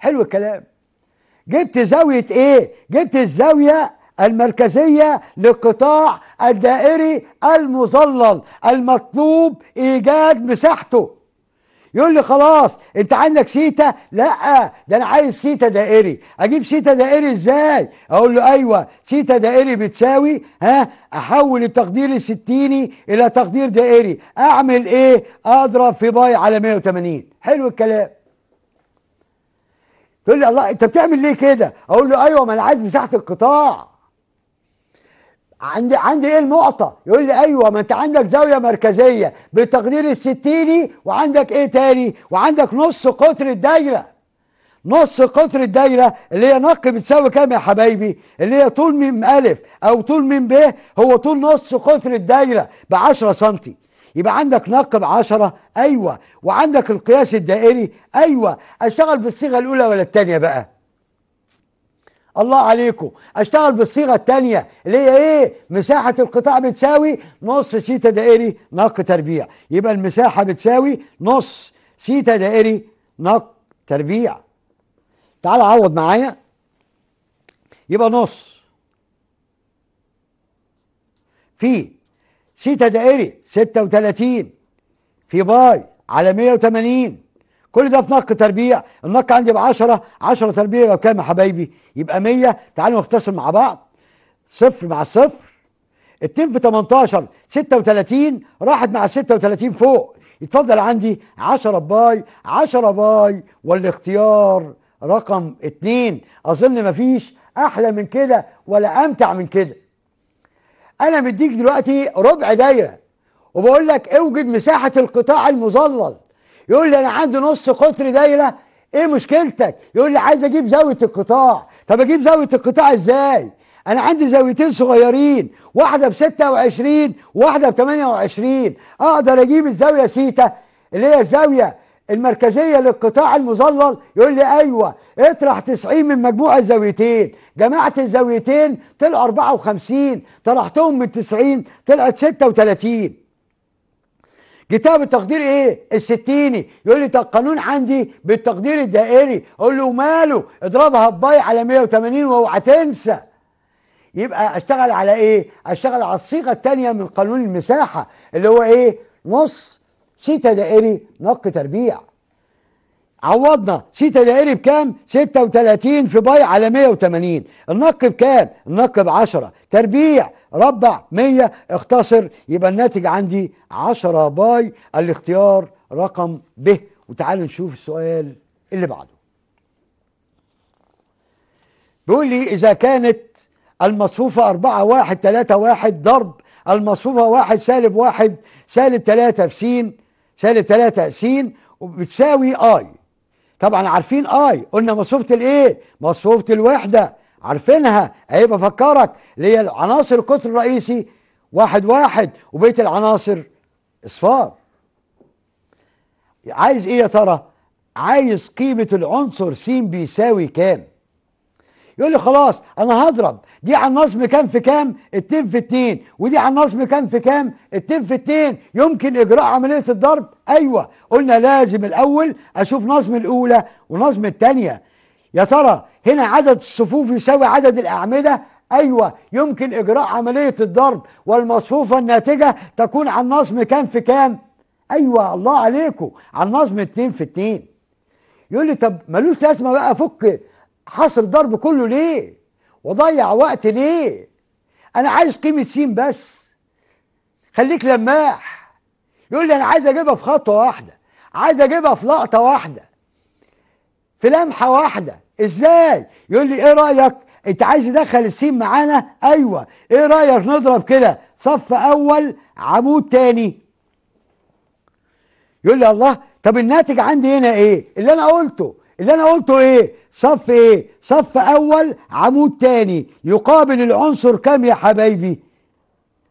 حلو الكلام جبت زاوية ايه؟ جبت الزاوية المركزية للقطاع الدائري المظلل المطلوب ايجاد مساحته يقول لي خلاص انت عندك سيتا لا ده انا عايز سيتا دائري اجيب سيتا دائري ازاي اقول له ايوه سيتا دائري بتساوي ها احول التقدير الستيني الى تقدير دائري اعمل ايه اضرب في باي على 180 حلو الكلام يقول لي الله انت بتعمل ليه كده اقول له ايوه ما انا عايز مساحه القطاع عندي عندي ايه المعطى يقول لي ايوه ما انت عندك زاويه مركزيه بالتقدير الستيني وعندك ايه تاني وعندك نص قطر الدايره نص قطر الدايره اللي هي نق بتساوي كام يا حبايبي اللي هي طول من الف او طول من ب هو طول نص قطر الدايره ب 10 سنتي يبقى عندك ناقب عشرة أيوة وعندك القياس الدائري أيوة أشتغل بالصيغة الأولى ولا الثانية بقى الله عليكم أشتغل بالصيغة الثانية اللي هي إيه مساحة القطاع بتساوي نص سيتا دائري نق تربيع يبقى المساحة بتساوي نص سيتا دائري نق تربيع تعال عوض معايا يبقى نص في سيتا دائري 36 في باي على 180 كل ده في نق تربيع النق عندي ب 10 10 تربيع يبقى كام يا حبايبي؟ يبقى 100 تعالوا نختصر مع بعض صفر مع الصفر 2 في 18 36 راحت مع 36 فوق يتفضل عندي 10 باي 10 باي والاختيار رقم 2 اظن مفيش احلى من كده ولا امتع من كده انا مديك دلوقتي ربع دايره وبقول لك اوجد مساحه القطاع المظلل يقول لي انا عندي نص قطر دايره ايه مشكلتك يقول لي عايز اجيب زاويه القطاع طب اجيب زاويه القطاع ازاي انا عندي زاويتين صغيرين واحده ب 26 وواحده ب 28 اقدر اجيب الزاويه سيتا اللي هي الزاويه المركزيه للقطاع المظلل يقول لي ايوه اطرح 90 من مجموع الزاويتين جمعت الزاويتين طلعوا 54 طرحتهم من 90 طلعت 36 كتاب التقدير ايه؟ الستيني يقول لي طب القانون عندي بالتقدير الدائري اقول له ماله اضربها بباي على 180 واوعى تنسى يبقى اشتغل على ايه؟ اشتغل على الصيغه الثانيه من قانون المساحه اللي هو ايه؟ نص شيتا دائري نق تربيع عوضنا شيتا دائري بكام 36 في باي على 180 النق بكام النق ب 10 تربيع ربع 100 اختصر يبقى الناتج عندي 10 باي الاختيار رقم ب وتعالوا نشوف السؤال اللي بعده بيقول لي إذا كانت المصفوفة أربعة واحد تلاتة واحد ضرب المصفوفة واحد سالب واحد سالب تلاتة في سين سالب 3 س وبتساوي اي طبعا عارفين اي قلنا مصفوفه الايه مصفوفه الوحده عارفينها اهي بفكرك اللي هي العناصر القطر الرئيسي واحد واحد وبقيه العناصر اصفار عايز ايه يا ترى عايز قيمه العنصر س بيساوي كام يقول لي خلاص انا هضرب دي على النصب كام في كام؟ 2 في 2 ودي على النصب كام في كام؟ 2 في 2 يمكن اجراء عمليه الضرب؟ ايوه قلنا لازم الاول اشوف نظم الاولى ونظم الثانيه يا ترى هنا عدد الصفوف يساوي عدد الاعمده؟ ايوه يمكن اجراء عمليه الضرب والمصفوفه الناتجه تكون على نظم كام في كام؟ ايوه الله عليكم على نظم 2 في 2 يقول لي طب ملوش لازمه بقى فك حصر ضرب كله ليه وضيع وقت ليه انا عايز قيمه سين بس خليك لماح يقول لي انا عايز اجيبها في خطوه واحده عايز اجيبها في لقطه واحده في لمحه واحده ازاي يقول لي ايه رايك انت عايز تدخل السين معانا ايوه ايه رايك نضرب كده صف اول عمود تاني يقول لي الله طب الناتج عندي هنا ايه اللي انا قلته اللي انا قلته ايه صف ايه صف اول عمود تاني يقابل العنصر كام يا حبايبي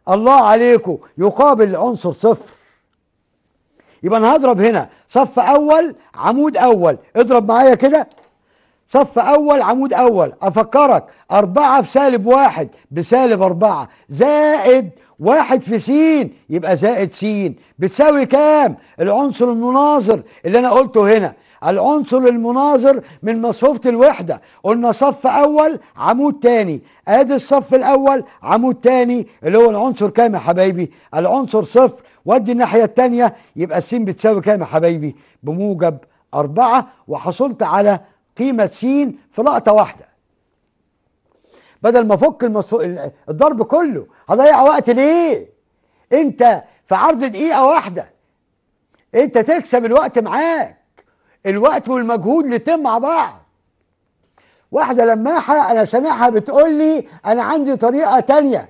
الله عليكم يقابل العنصر صفر يبقى انا هضرب هنا صف اول عمود اول اضرب معايا كده صف اول عمود اول افكرك اربعة في سالب واحد بسالب اربعة زائد واحد في سين يبقى زائد سين بتساوي كام العنصر المناظر اللي انا قلته هنا العنصر المناظر من مصفوفة الوحدة قلنا صف أول عمود تاني ادي الصف الأول عمود تاني اللي هو العنصر كام يا حبايبي العنصر صفر ودي الناحية التانية يبقى السين بتساوي كام يا حبايبي بموجب أربعة وحصلت على قيمة س في لقطة واحدة بدل ما افك المصفو... الضرب كله هضيع وقت ليه انت في عرض دقيقه واحده انت تكسب الوقت معاك الوقت والمجهود الاتنين مع بعض واحدة لماحة أنا سامعها بتقول لي أنا عندي طريقة تانية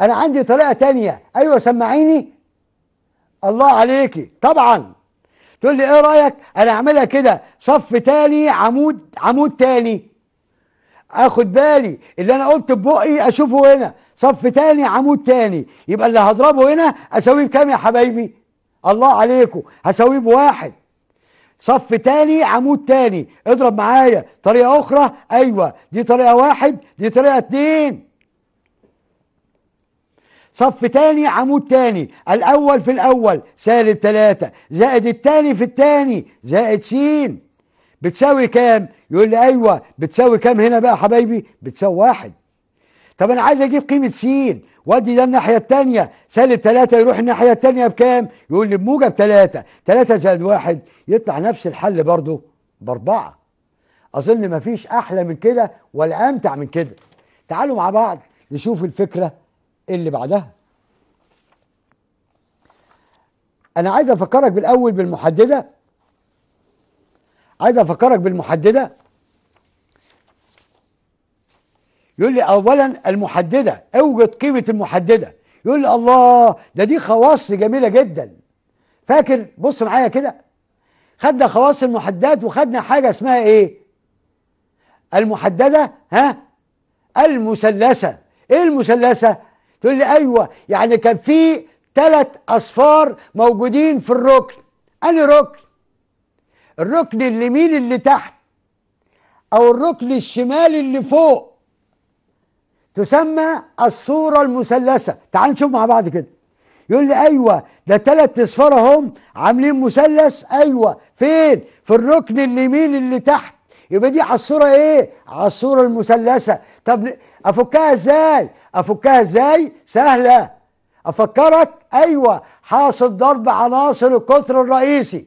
أنا عندي طريقة تانية أيوة سمعيني الله عليكي طبعا تقول لي إيه رأيك أنا أعملها كده صف تاني عمود عمود تاني اخد بالي اللي انا قلت ببقي اشوفه هنا صف تاني عمود تاني يبقى اللي هضربه هنا اساويه بكام يا حبايبي الله عليكم هسويه بواحد صف تاني عمود تاني اضرب معايا طريقة أخرى أيوة دي طريقة واحد دي طريقة اتنين صف تاني عمود تاني الأول في الأول سالب تلاتة زائد التاني في التاني زائد س بتساوي كام؟ يقول لي أيوة بتساوي كام هنا بقى يا حبايبي؟ بتساوي واحد طب أنا عايز أجيب قيمة س وادي ده الناحيه التانية سالب تلاتة يروح الناحيه التانية بكام؟ يقول لي بموجب ثلاثه، تلاتة تلاتة زايد واحد يطلع نفس الحل برضه باربعه. اظن مفيش احلى من كده ولا امتع من كده. تعالوا مع بعض نشوف الفكره اللي بعدها. انا عايز افكرك بالاول بالمحدده عايز افكرك بالمحدده يقول لي اولا المحدده اوجد قيمه المحدده يقول لي الله ده دي خواص جميله جدا فاكر بص معايا كده خدنا خواص المحددات وخدنا حاجه اسمها ايه المحدده ها المثلثه ايه المثلثه تقول لي ايوه يعني كان في ثلاث اصفار موجودين في الركن انهي ركن الركن اليمين اللي تحت او الركن الشمال اللي فوق تسمى الصورة المثلثة تعال نشوف مع بعض كده يقول لي أيوة ده تلات أصفار هم عاملين مثلث أيوة فين في الركن اليمين اللي تحت يبقى دي على الصورة إيه على الصورة المثلثة طب أفكها إزاي أفكها إزاي سهلة أفكرك أيوة حاصل ضرب عناصر القطر الرئيسي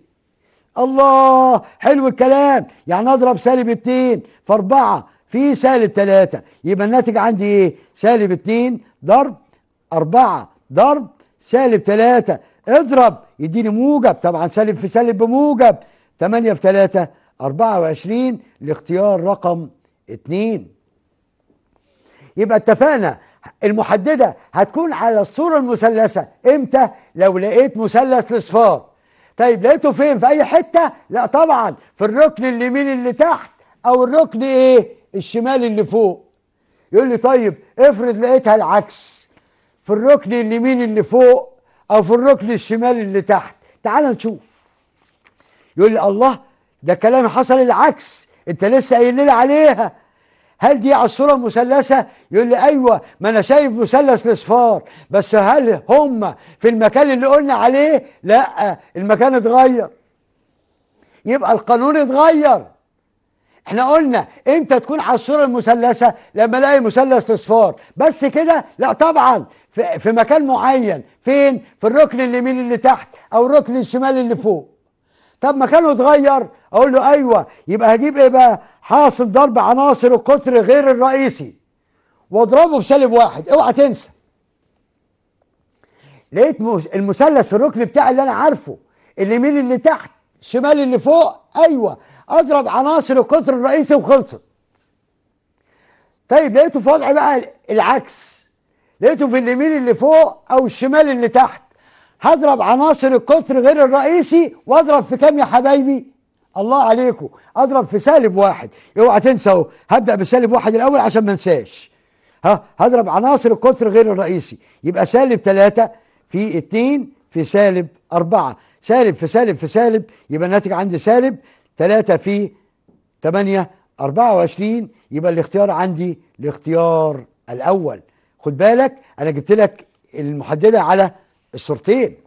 الله حلو الكلام يعني أضرب سالب اتنين في أربعة في سالب تلاتة يبقى الناتج عندي ايه سالب اتنين ضرب اربعة ضرب سالب تلاتة اضرب يديني موجب طبعا سالب في سالب بموجب تمانية في تلاتة اربعة وعشرين لاختيار رقم اتنين يبقى اتفقنا المحدده هتكون على الصوره المثلثه امتى لو لقيت مثلث الاصفار طيب لقيته فين في اي حته لا طبعا في الركن اليمين اللي, اللي تحت او الركن ايه الشمال اللي فوق يقول لي طيب افرض لقيتها العكس في الركن اليمين اللي فوق او في الركن الشمال اللي تحت تعال نشوف يقول لي الله ده كلام حصل العكس انت لسه قايل لنا عليها هل دي على الصوره المثلثه يقول لي ايوه ما انا شايف مثلث الاصفار بس هل هم في المكان اللي قلنا عليه لا المكان اتغير يبقى القانون اتغير احنا قلنا امتى تكون على الصوره المثلثه لما الاقي مثلث اصفار بس كده لا طبعا في, مكان معين فين في الركن اليمين اللي تحت او الركن الشمال اللي فوق طب مكانه اتغير اقول له ايوه يبقى هجيب ايه بقى حاصل ضرب عناصر القطر غير الرئيسي واضربه بسالب واحد اوعى تنسى لقيت المثلث في الركن بتاعي اللي انا عارفه اليمين اللي تحت الشمال اللي فوق ايوه اضرب عناصر القطر الرئيسي وخلصت طيب لقيته في وضع بقى العكس لقيته في اليمين اللي فوق او الشمال اللي تحت هضرب عناصر القطر غير الرئيسي واضرب في كام يا حبايبي الله عليكم اضرب في سالب واحد اوعى اهو هبدا بسالب واحد الاول عشان ما انساش ها هضرب عناصر القطر غير الرئيسي يبقى سالب ثلاثة في اتنين في سالب أربعة سالب في سالب في سالب يبقى الناتج عندي سالب 3 في 8 24 يبقى الاختيار عندي الاختيار الاول خد بالك انا جبت لك المحدده على الصورتين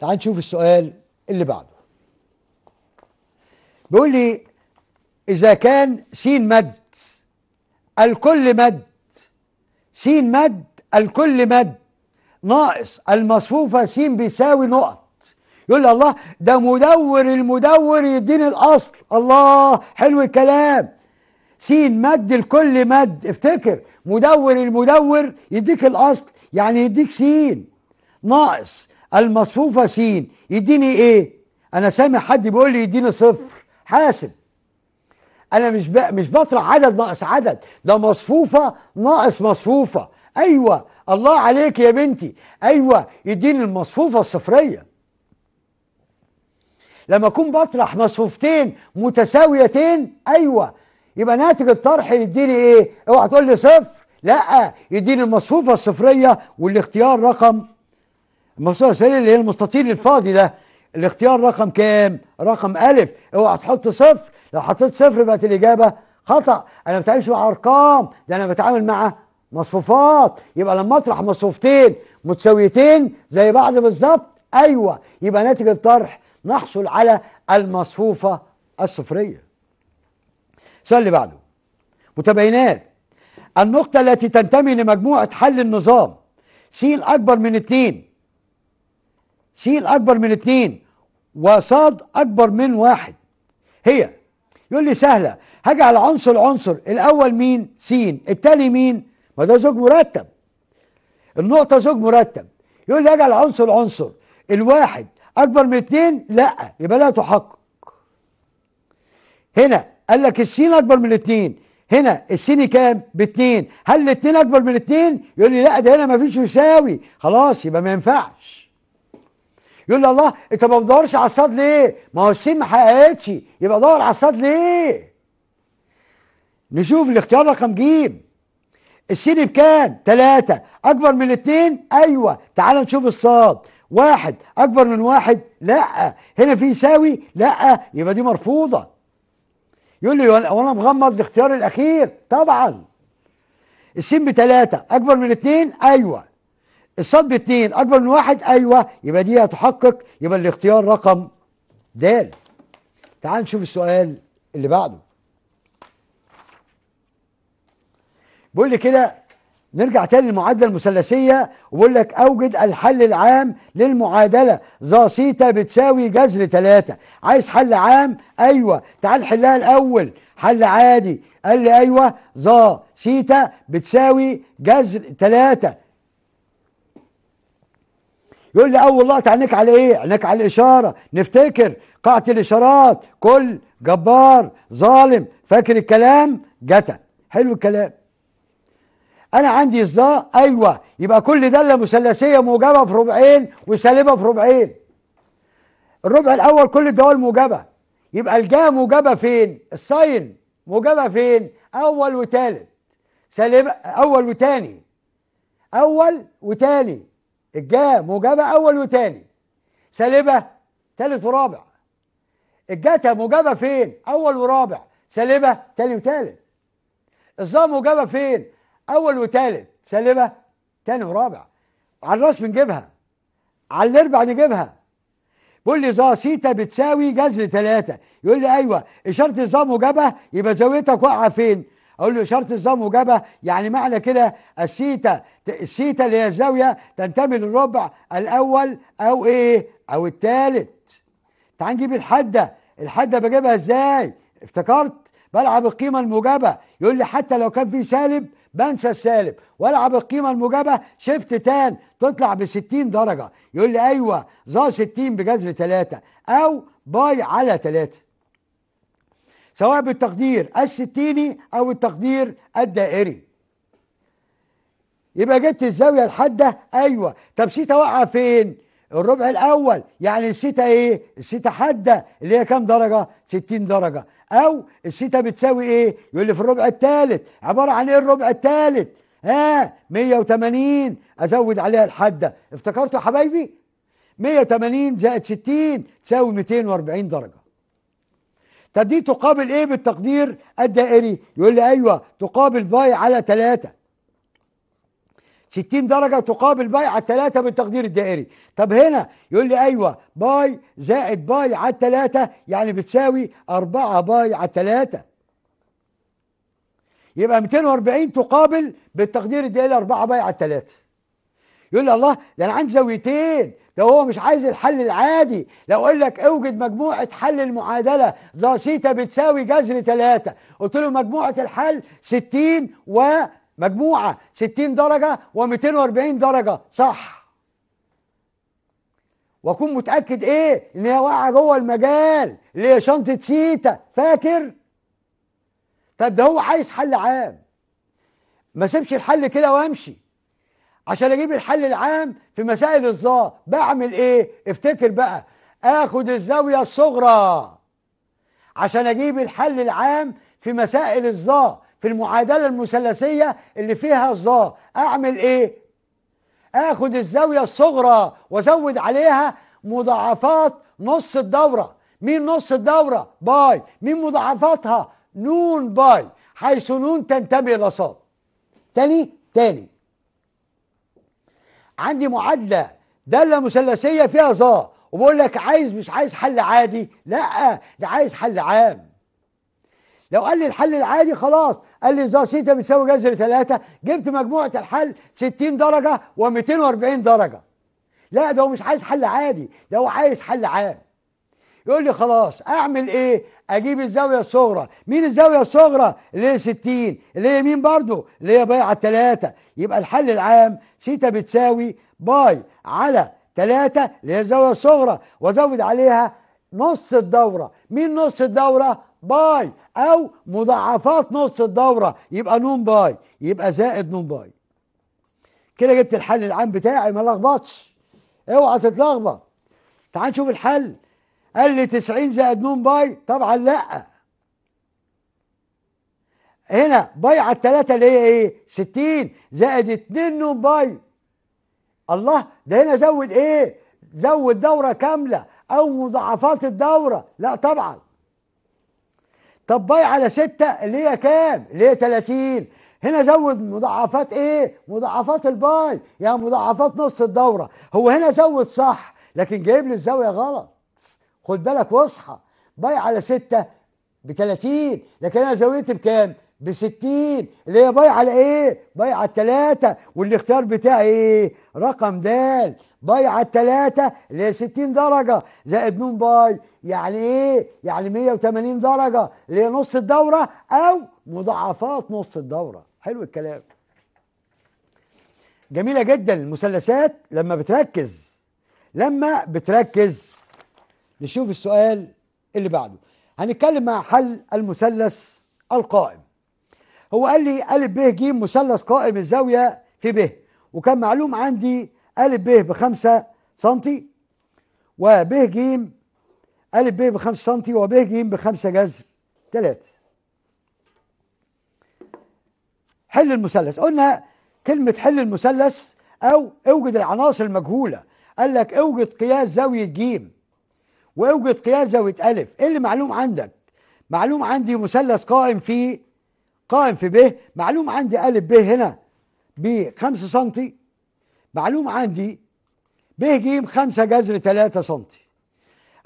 تعال نشوف السؤال اللي بعده بيقول لي اذا كان س مد الكل مد س مد الكل مد ناقص المصفوفه س بيساوي نقط يقول لي الله ده مدور المدور يديني الأصل الله حلو الكلام سين مد لكل مد افتكر مدور المدور يديك الأصل يعني يديك سين ناقص المصفوفة سين يديني ايه انا سامع حد بيقول لي يديني صفر حاسب انا مش ب... مش بطرح عدد ناقص عدد ده مصفوفه ناقص مصفوفه ايوه الله عليك يا بنتي ايوه يديني المصفوفه الصفريه لما اكون بطرح مصفوفتين متساويتين ايوه يبقى ناتج الطرح يديني ايه؟ اوعى تقول لي صفر لا يديني المصفوفه الصفريه والاختيار رقم المصفوفه الصفريه اللي هي المستطيل الفاضي ده الاختيار رقم كام؟ رقم ألف اوعى تحط صفر لو حطيت صفر بقت الإجابة خطأ أنا ما بتعاملش مع أرقام ده أنا بتعامل مع مصفوفات يبقى لما أطرح مصفوفتين متساويتين زي بعض بالظبط أيوه يبقى ناتج الطرح نحصل على المصفوفة الصفرية السؤال اللي بعده متباينات النقطة التي تنتمي لمجموعة حل النظام س أكبر من اتنين س أكبر من اتنين وصاد أكبر من واحد هي يقول لي سهلة هجعل عنصر عنصر الأول مين س التاني مين ما ده زوج مرتب النقطة زوج مرتب يقول لي هجعل عنصر عنصر الواحد اكبر من اتنين لا يبقى لا تحقق هنا قال لك السين اكبر من اتنين هنا السين كام باتنين هل الاتنين اكبر من اتنين يقول لي لا ده هنا مفيش يساوي خلاص يبقى ما ينفعش يقول لي الله انت ما بتدورش على الصاد ليه ما هو السين ما حققتش يبقى دور على الصاد ليه نشوف الاختيار رقم جيم السين بكام؟ تلاتة أكبر من اتنين أيوة تعال نشوف الصاد واحد اكبر من واحد لا هنا في يساوي لا يبقى دي مرفوضه يقول لي وانا مغمض الاختيار الاخير طبعا السين بثلاثة أكبر من اتنين أيوة الصاد باتنين أكبر من واحد أيوة يبقى دي هتحقق يبقى الاختيار رقم د تعال نشوف السؤال اللي بعده بيقول لي كده نرجع تاني للمعادله المثلثيه ويقول لك اوجد الحل العام للمعادله ذا سيتا بتساوي جذر 3 عايز حل عام ايوه تعال حلها الاول حل عادي قال لي ايوه ذا سيتا بتساوي جذر 3 يقول لي اول لقطه عينيك على ايه؟ عينيك على الاشاره نفتكر قاعه الاشارات كل جبار ظالم فاكر الكلام جتا حلو الكلام انا عندي الظا ايوه يبقى كل داله مثلثيه موجبه في ربعين وسالبه في ربعين الربع الاول كل الدوال موجبه يبقى الجا موجبه فين الساين موجبه فين اول وثالث سالبه اول وثاني اول وثاني الجا موجبه اول وثاني سالبه ثالث ورابع الجتا موجبه فين اول ورابع سالبه ثاني وثالث الظا موجبه فين اول وثالث سلمها تاني ورابع على الراس بنجيبها على الاربع نجيبها بيقول لي ذا سيتا بتساوي جذر ثلاثة يقول لي ايوه اشاره الظام موجبه يبقى زاويتك واقعه فين اقول له اشاره الظام موجبه يعني معنى كده السيتا السيتا اللي هي الزاويه تنتمي للربع الاول او ايه او الثالث تعال نجيب الحده الحده بجيبها ازاي افتكرت بلعب القيمه الموجبه يقول لي حتى لو كان في سالب بنسى السالب والعب القيمه الموجبه شيفت تان تطلع ب 60 درجه يقول لي ايوه ظا 60 بجذر 3 او باي على 3 سواء بالتقدير الستيني او التقدير الدائري يبقى جبت الزاويه الحاده ايوه طب سيتا واقعه فين الربع الاول يعني السيتا ايه السيتا حاده اللي هي كام درجه 60 درجه او الستة بتساوي ايه يقول لي في الربع الثالث عباره عن ايه الربع الثالث ها 180 ازود عليها الحده افتكرتوا يا حبايبي 180 زائد 60 تساوي 240 درجه طب دي تقابل ايه بالتقدير الدائري يقول لي ايوه تقابل باي على 3 60 درجة تقابل باي على 3 بالتقدير الدائري طب هنا يقول لي أيوة باي زائد باي على 3 يعني بتساوي 4 باي على 3 يبقى 240 تقابل بالتقدير الدائري 4 باي على 3 يقول لي الله ده أنا عندي زاويتين ده هو مش عايز الحل العادي لو اقول لك اوجد مجموعه حل المعادله ذا سيتا بتساوي جذر 3 قلت له مجموعه الحل 60 و مجموعة 60 درجة و240 درجة صح واكون متاكد ايه ان هي واقعه جوه المجال اللي هي شنطه سيتا فاكر طب ده هو عايز حل عام ما سيبش الحل كده وامشي عشان اجيب الحل العام في مسائل الظا بعمل ايه افتكر بقى اخد الزاويه الصغرى عشان اجيب الحل العام في مسائل الظا في المعادلة المثلثية اللي فيها الظا أعمل إيه؟ آخد الزاوية الصغرى وأزود عليها مضاعفات نص الدورة مين نص الدورة؟ باي مين مضاعفاتها؟ نون باي حيث نون تنتمي إلى ص تاني تاني عندي معادلة دالة مثلثية فيها ظا وبقول لك عايز مش عايز حل عادي لا ده عايز حل عام لو قال لي الحل العادي خلاص قال لي ذا سيتا بتساوي جذر 3 جبت مجموعه الحل 60 درجه و240 درجه لا ده هو مش عايز حل عادي ده هو عايز حل عام يقول لي خلاص اعمل ايه اجيب الزاويه الصغرى مين الزاويه الصغرى اللي هي 60 اللي هي مين برضو اللي هي باي على 3 يبقى الحل العام سيتا بتساوي باي على 3 اللي هي الزاويه الصغرى وازود عليها نص الدوره مين نص الدوره باي او مضاعفات نص الدوره يبقى نون باي يبقى زائد نون باي كده جبت الحل العام بتاعي ما لخبطش اوعى تتلخبط تعال نشوف الحل قال لي 90 زائد نون باي طبعا لا هنا باي على الثلاثة اللي هي ايه 60 زائد 2 نون باي الله ده هنا زود ايه زود دورة كاملة او مضاعفات الدورة لا طبعا طب باي على 6 اللي هي كام؟ اللي هي 30 هنا زود مضاعفات ايه؟ مضاعفات الباي يعني مضاعفات نص الدوره هو هنا زود صح لكن جايب لي الزاويه غلط خد بالك واصحى باي على 6 ب 30 لكن انا زاويتي بكام؟ ب 60 اللي هي باي على ايه؟ باي على 3 والاختيار بتاعي ايه؟ رقم د باي على اللي هي 60 درجة زائد نون باي يعني ايه؟ يعني 180 درجة اللي هي نص الدورة أو مضاعفات نص الدورة حلو الكلام جميلة جدا المثلثات لما بتركز لما بتركز نشوف السؤال اللي بعده هنتكلم مع حل المثلث القائم هو قال لي أ ب ج مثلث قائم الزاوية في ب وكان معلوم عندي أ ب بخمسة سنتي وب ج أ ب بخمسة سنتي وب ج بخمسة جذر 3 حل المثلث قلنا كلمة حل المثلث أو اوجد العناصر المجهولة قال لك اوجد قياس زاوية ج واوجد قياس زاوية أ إيه اللي معلوم عندك؟ معلوم عندي مثلث قائم في قائم في ب معلوم عندي أ ب هنا ب 5 سنتي معلوم عندي ب ج 5 جذر 3 سم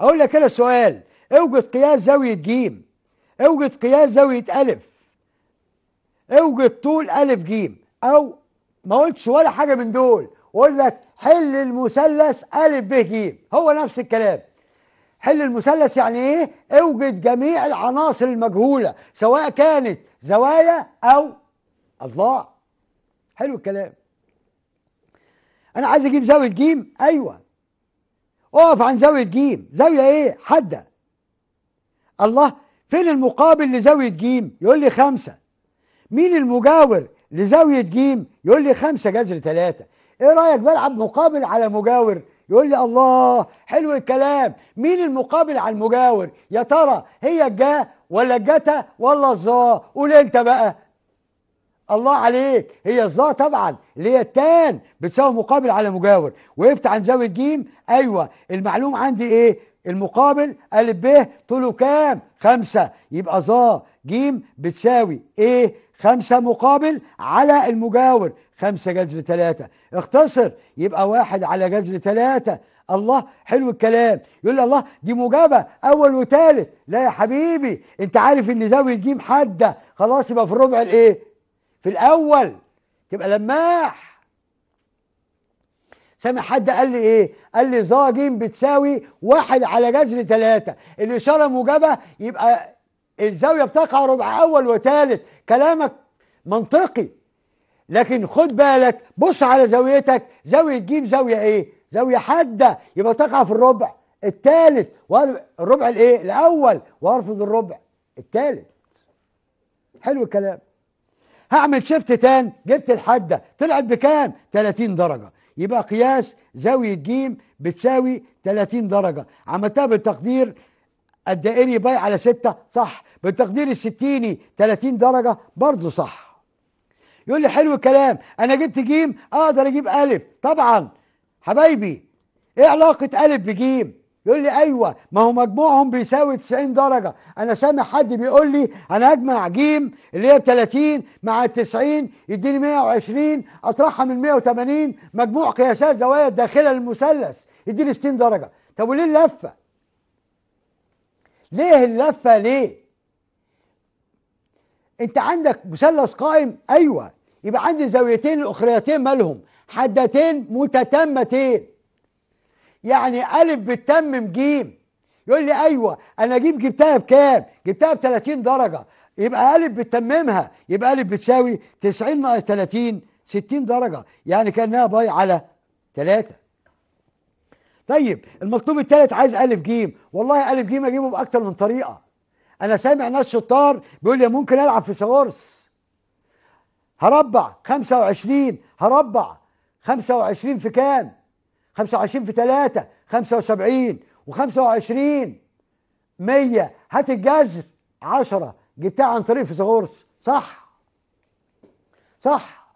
اقول لك انا السؤال اوجد قياس زاويه ج اوجد قياس زاويه ا اوجد طول ا ج او ما قلتش ولا حاجه من دول واقول لك حل المثلث ا ب ج هو نفس الكلام حل المثلث يعني ايه اوجد جميع العناصر المجهوله سواء كانت زوايا او اضلاع حلو الكلام انا عايز اجيب زاويه جيم ايوه اقف عن زاويه جيم زاويه ايه حاده الله فين المقابل لزاويه جيم يقول لي خمسة مين المجاور لزاويه جيم يقول لي خمسة جذر ثلاثة ايه رايك بلعب مقابل على مجاور يقول لي الله حلو الكلام مين المقابل على المجاور يا ترى هي الجا ولا الجتا ولا الظا قول انت بقى الله عليك هي الظاء طبعا اللي هي التان بتساوي مقابل على مجاور وقفت عن زاويه جيم ايوه المعلوم عندي ايه المقابل ا ب طوله كام خمسة يبقى ظا جيم بتساوي ايه خمسة مقابل على المجاور خمسة جذر ثلاثة اختصر يبقى واحد على جذر ثلاثة الله حلو الكلام يقول لي الله دي مجابه اول وثالث لا يا حبيبي انت عارف ان زاويه جيم حاده خلاص يبقى في الربع الايه في الاول تبقى لماح سامع حد قال لي ايه قال لي ظا ج بتساوي واحد على جذر ثلاثة الاشاره موجبه يبقى الزاويه بتقع ربع اول وثالث كلامك منطقي لكن خد بالك بص على زاويتك زاويه جيم زاويه ايه زاويه حاده يبقى تقع في الربع الثالث الربع الايه الاول وارفض الربع الثالث حلو الكلام هعمل شيفت تاني جبت الحده طلعت بكام 30 درجه يبقى قياس زاويه ج بتساوي 30 درجه عملتها بالتقدير الدائري ايه باي على 6 صح بالتقدير الستيني 30 درجه برضه صح يقول لي حلو الكلام انا جبت ج اقدر اجيب ا طبعا حبايبي ايه علاقه ا بجيم يقول لي ايوه ما هو مجموعهم بيساوي 90 درجه انا سامع حد بيقول لي انا اجمع جيم اللي هي 30 مع 90 يديني 120 اطرحها من 180 مجموع قياسات زوايا الداخله للمثلث يديني 60 درجه طب وليه اللفه ليه اللفه ليه انت عندك مثلث قائم ايوه يبقى عندي زاويتين الاخريتين مالهم حدتين متتمتين يعني ألف بتتمم جيم يقول لي أيوة أنا جيم جبتها بكام؟ جبتها ب 30 درجة يبقى ألف بتتممها يبقى ألف بتساوي 90 ناقص 30 60 درجة يعني كأنها باي على 3 طيب المطلوب الثالث عايز ألف جيم والله ألف جيم أجيبه بأكتر من طريقة أنا سامع ناس شطار بيقول لي ممكن ألعب في سوارس هربع 25 هربع 25 في كام؟ 25 في 3 75 و25 100 هات الجذر 10 جبتها عن طريق فيثاغورس صح صح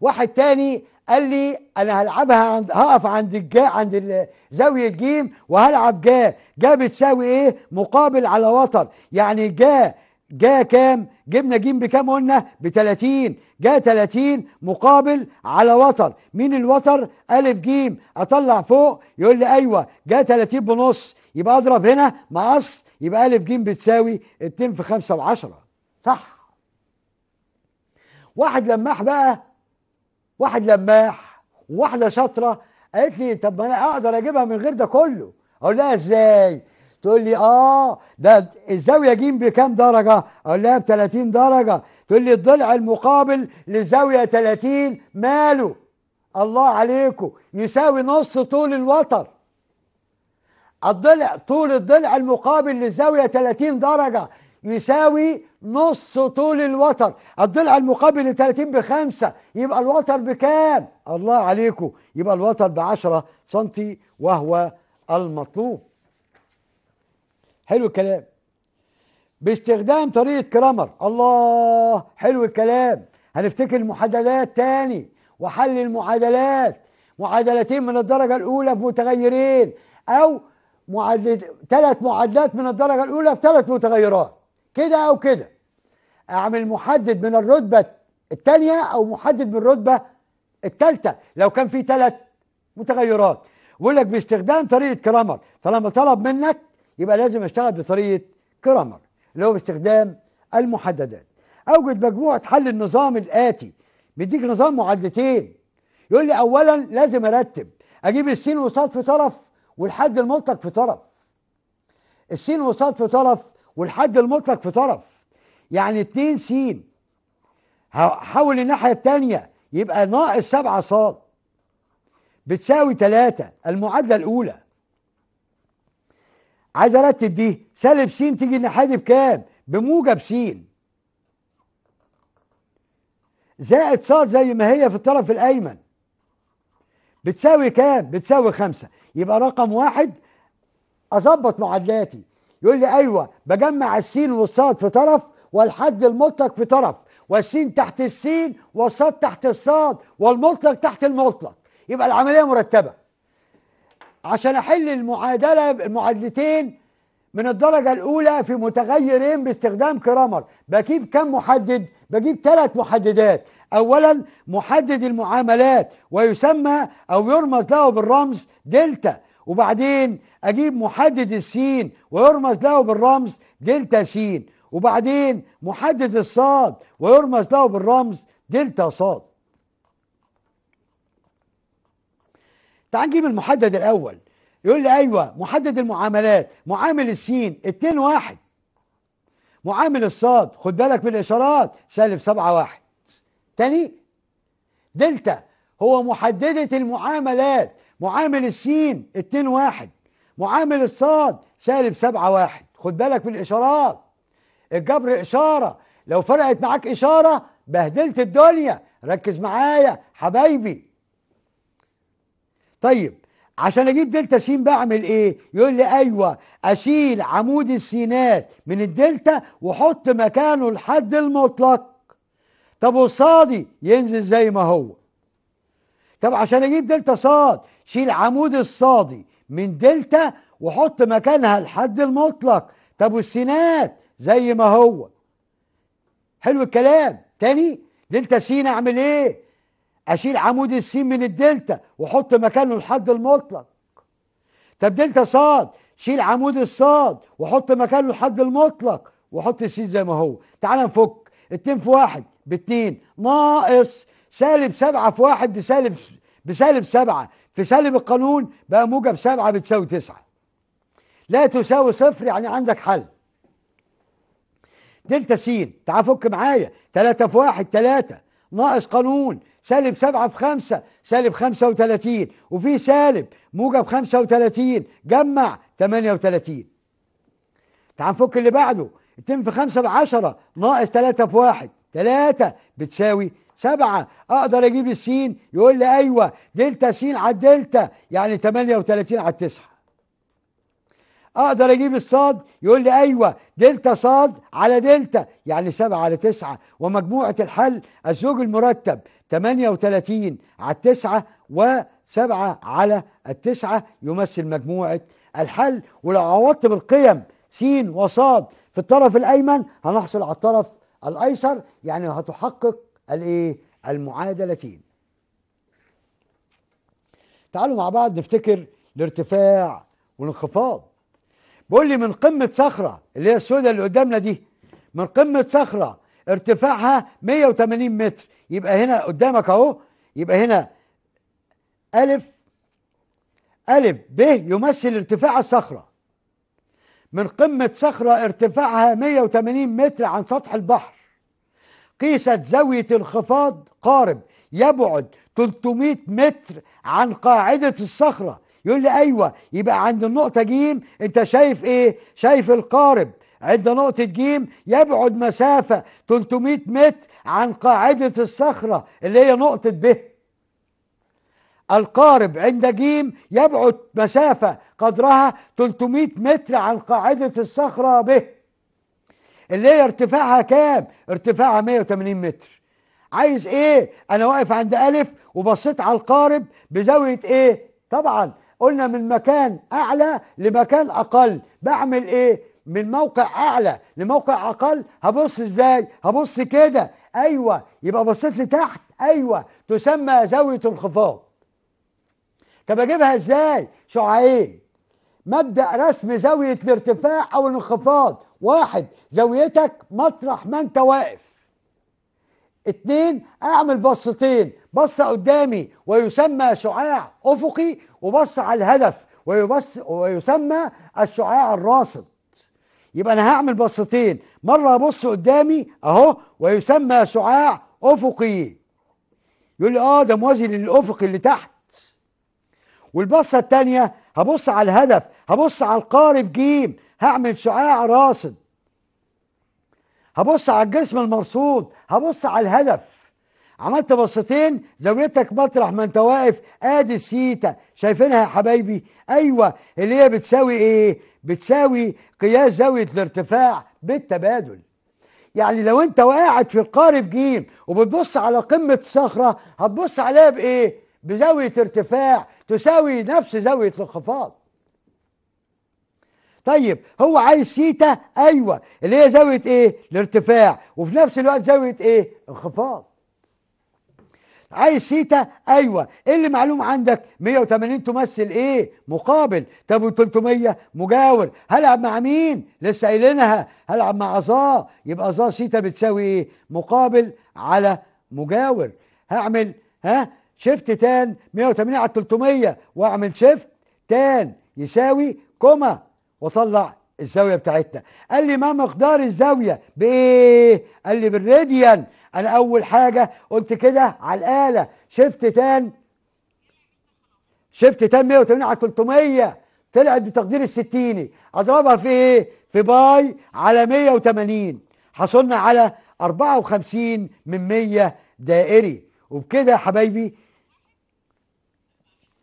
واحد تاني قال لي انا هلعبها عند هقف عند الجا عند زاويه الجيم وهلعب جا جا بتساوي ايه مقابل على وتر يعني جا جا كام جبنا جيم بكام قلنا ب 30 جا 30 مقابل على وتر مين الوتر الف جيم اطلع فوق يقول لي ايوه جا 30 بنص يبقى اضرب هنا مقص يبقى الف جيم بتساوي 2 في 5 و10 صح واحد لماح بقى واحد لماح وواحده شاطره قالت لي طب ما انا اقدر اجيبها من غير ده كله اقول لها ازاي تقول لي اه ده الزاويه ج بكام درجه؟ اقول لها ب 30 درجه تقول لي الضلع المقابل لزاويه 30 ماله؟ الله عليكم يساوي نص طول الوتر الضلع طول الضلع المقابل للزاويه 30 درجه يساوي نص طول الوتر الضلع المقابل ل 30 بخمسة يبقى الوتر بكام الله عليكم يبقى الوتر ب 10 سم وهو المطلوب حلو الكلام باستخدام طريقه كرامر الله حلو الكلام هنفتكر المعادلات تاني وحل المعادلات معادلتين من الدرجه الاولى في متغيرين او معادلة ثلاث معادلات من الدرجه الاولى في ثلاث متغيرات كده او كده اعمل محدد من الرتبه الثانيه او محدد من الرتبه الثالثه لو كان في ثلاث متغيرات ويقول لك باستخدام طريقه كرامر طالما طلب منك يبقى لازم اشتغل بطريقه كرامر اللي هو باستخدام المحددات اوجد مجموعه حل النظام الاتي بيديك نظام معادلتين يقول لي اولا لازم ارتب اجيب السين والصاد في طرف والحد المطلق في طرف السين والصاد في طرف والحد المطلق في طرف يعني 2 س هحول الناحيه الثانيه يبقى ناقص 7 ص بتساوي 3 المعادله الاولى عايز ارتب دي سالب س تيجي الناحيه دي بكام؟ بموجب س زائد ص زي ما هي في الطرف الايمن بتساوي كام؟ بتساوي خمسة يبقى رقم واحد أظبط معادلاتي يقول لي أيوة بجمع السين والصاد في طرف والحد المطلق في طرف والسين تحت السين والصاد تحت الصاد والمطلق تحت المطلق يبقى العملية مرتبة عشان احل المعادله المعادلتين من الدرجه الاولى في متغيرين باستخدام كرامر بجيب كم محدد بجيب ثلاث محددات اولا محدد المعاملات ويسمى او يرمز له بالرمز دلتا وبعدين اجيب محدد السين ويرمز له بالرمز دلتا سين وبعدين محدد الصاد ويرمز له بالرمز دلتا صاد تعال نجيب المحدد الاول يقول لي ايوه محدد المعاملات معامل السين اتنين واحد معامل الصاد خد بالك من الاشارات سالب 7 واحد تاني دلتا هو محدده المعاملات معامل السين اتنين واحد معامل الصاد سالب 7 واحد خد بالك من الاشارات الجبر اشاره لو فرقت معاك اشاره بهدلت الدنيا ركز معايا حبايبي طيب عشان اجيب دلتا س بعمل ايه يقول لي ايوه اشيل عمود السينات من الدلتا واحط مكانه الحد المطلق طب والصادي ينزل زي ما هو طب عشان اجيب دلتا صاد شيل عمود الصادي من دلتا وحط مكانها الحد المطلق طب والسينات زي ما هو حلو الكلام تاني دلتا سين اعمل ايه اشيل عمود السين من الدلتا واحط مكانه الحد المطلق طب دلتا صاد شيل عمود الصاد وحط مكانه الحد المطلق وحط السين زي ما هو تعال نفك اتنين في واحد باتنين ناقص سالب سبعة في واحد بسالب بسالب سبعة في سالب القانون بقى موجب سبعة بتساوي تسعة لا تساوي صفر يعني عندك حل دلتا سين تعال فك معايا تلاتة في واحد تلاتة ناقص قانون سالب 7 في 5 سالب 35 وفي سالب موجب 35 جمع 38 تعال نفك اللي بعده 2 في 5 ب 10 ناقص 3 في 1 3 بتساوي 7 اقدر اجيب السين يقول لي ايوه دلتا سين على الدلتا يعني 38 على 9 اقدر اجيب الصاد يقول لي ايوه دلتا صاد على دلتا يعني 7 على 9 ومجموعه الحل الزوج المرتب 38 على التسعة التسعة و7 على التسعة يمثل مجموعة الحل ولو عوضت بالقيم س وصاد في الطرف الأيمن هنحصل على الطرف الأيسر يعني هتحقق الإيه؟ المعادلتين تعالوا مع بعض نفتكر الارتفاع والانخفاض بيقول لي من قمة صخرة اللي هي السوداء اللي قدامنا دي من قمة صخرة ارتفاعها 180 متر يبقى هنا قدامك اهو يبقى هنا ألف ألف ب يمثل ارتفاع الصخرة من قمة صخرة ارتفاعها 180 متر عن سطح البحر قيست زاوية انخفاض قارب يبعد 300 متر عن قاعدة الصخرة يقول لي أيوة يبقى عند النقطة ج أنت شايف إيه؟ شايف القارب عند نقطة ج يبعد مسافة 300 متر عن قاعدة الصخرة اللي هي نقطة ب القارب عند ج يبعد مسافة قدرها 300 متر عن قاعدة الصخرة ب اللي هي ارتفاعها كام؟ ارتفاعها 180 متر عايز ايه؟ انا واقف عند ألف وبصيت على القارب بزاوية ايه؟ طبعا قلنا من مكان أعلى لمكان أقل بعمل ايه؟ من موقع اعلى لموقع اقل هبص ازاي هبص كده ايوه يبقى بصيت لتحت ايوه تسمى زاويه انخفاض طب اجيبها ازاي شعاعين مبدا رسم زاويه الارتفاع او الانخفاض واحد زاويتك مطرح ما انت واقف اتنين اعمل بصتين بصه قدامي ويسمى شعاع افقي وبصه على الهدف ويبص ويسمى الشعاع الراصد يبقى انا هعمل بصتين مره ابص قدامي اهو ويسمى شعاع افقي يقول لي اه ده موازي للافق اللي تحت والبصه الثانيه هبص على الهدف هبص على القارب جيم هعمل شعاع راصد هبص على الجسم المرصود هبص على الهدف عملت بصتين زاويتك مطرح ما انت واقف ادي السيتا شايفينها يا حبايبي ايوه اللي هي بتساوي ايه بتساوي قياس زاويه الارتفاع بالتبادل يعني لو انت واقعد في القارب جيم وبتبص على قمه صخره هتبص عليها بايه بزاويه ارتفاع تساوي نفس زاويه الانخفاض. طيب هو عايز سيتا ايوه اللي هي زاويه ايه الارتفاع وفي نفس الوقت زاويه ايه انخفاض عايز سيتا ايوه ايه اللي معلوم عندك 180 تمثل ايه مقابل طب 300 مجاور هلعب مع مين لسه قايلينها هلعب مع ظا يبقى ظا سيتا بتساوي ايه مقابل على مجاور هعمل ها شيفت تان 180 على 300 واعمل شيفت تان يساوي كوما واطلع الزاويه بتاعتنا قال لي ما مقدار الزاويه بايه قال لي بالراديان انا اول حاجه قلت كده على الاله شفت تان شفت تان 180 على 300 طلعت بتقدير الستيني اضربها في ايه في باي على 180 حصلنا على 54 من 100 دائري وبكده يا حبايبي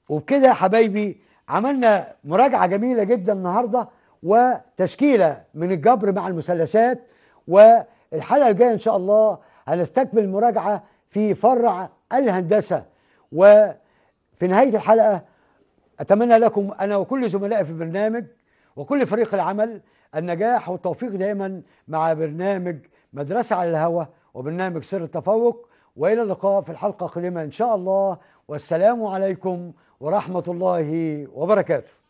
وبكده يا حبايبي عملنا مراجعه جميله جدا النهارده وتشكيله من الجبر مع المثلثات والحلقه الجايه ان شاء الله هنستكمل مراجعة في فرع الهندسة وفي نهاية الحلقة أتمنى لكم أنا وكل زملائي في البرنامج وكل فريق العمل النجاح والتوفيق دائما مع برنامج مدرسة على الهوى وبرنامج سر التفوق وإلى اللقاء في الحلقة القادمة إن شاء الله والسلام عليكم ورحمة الله وبركاته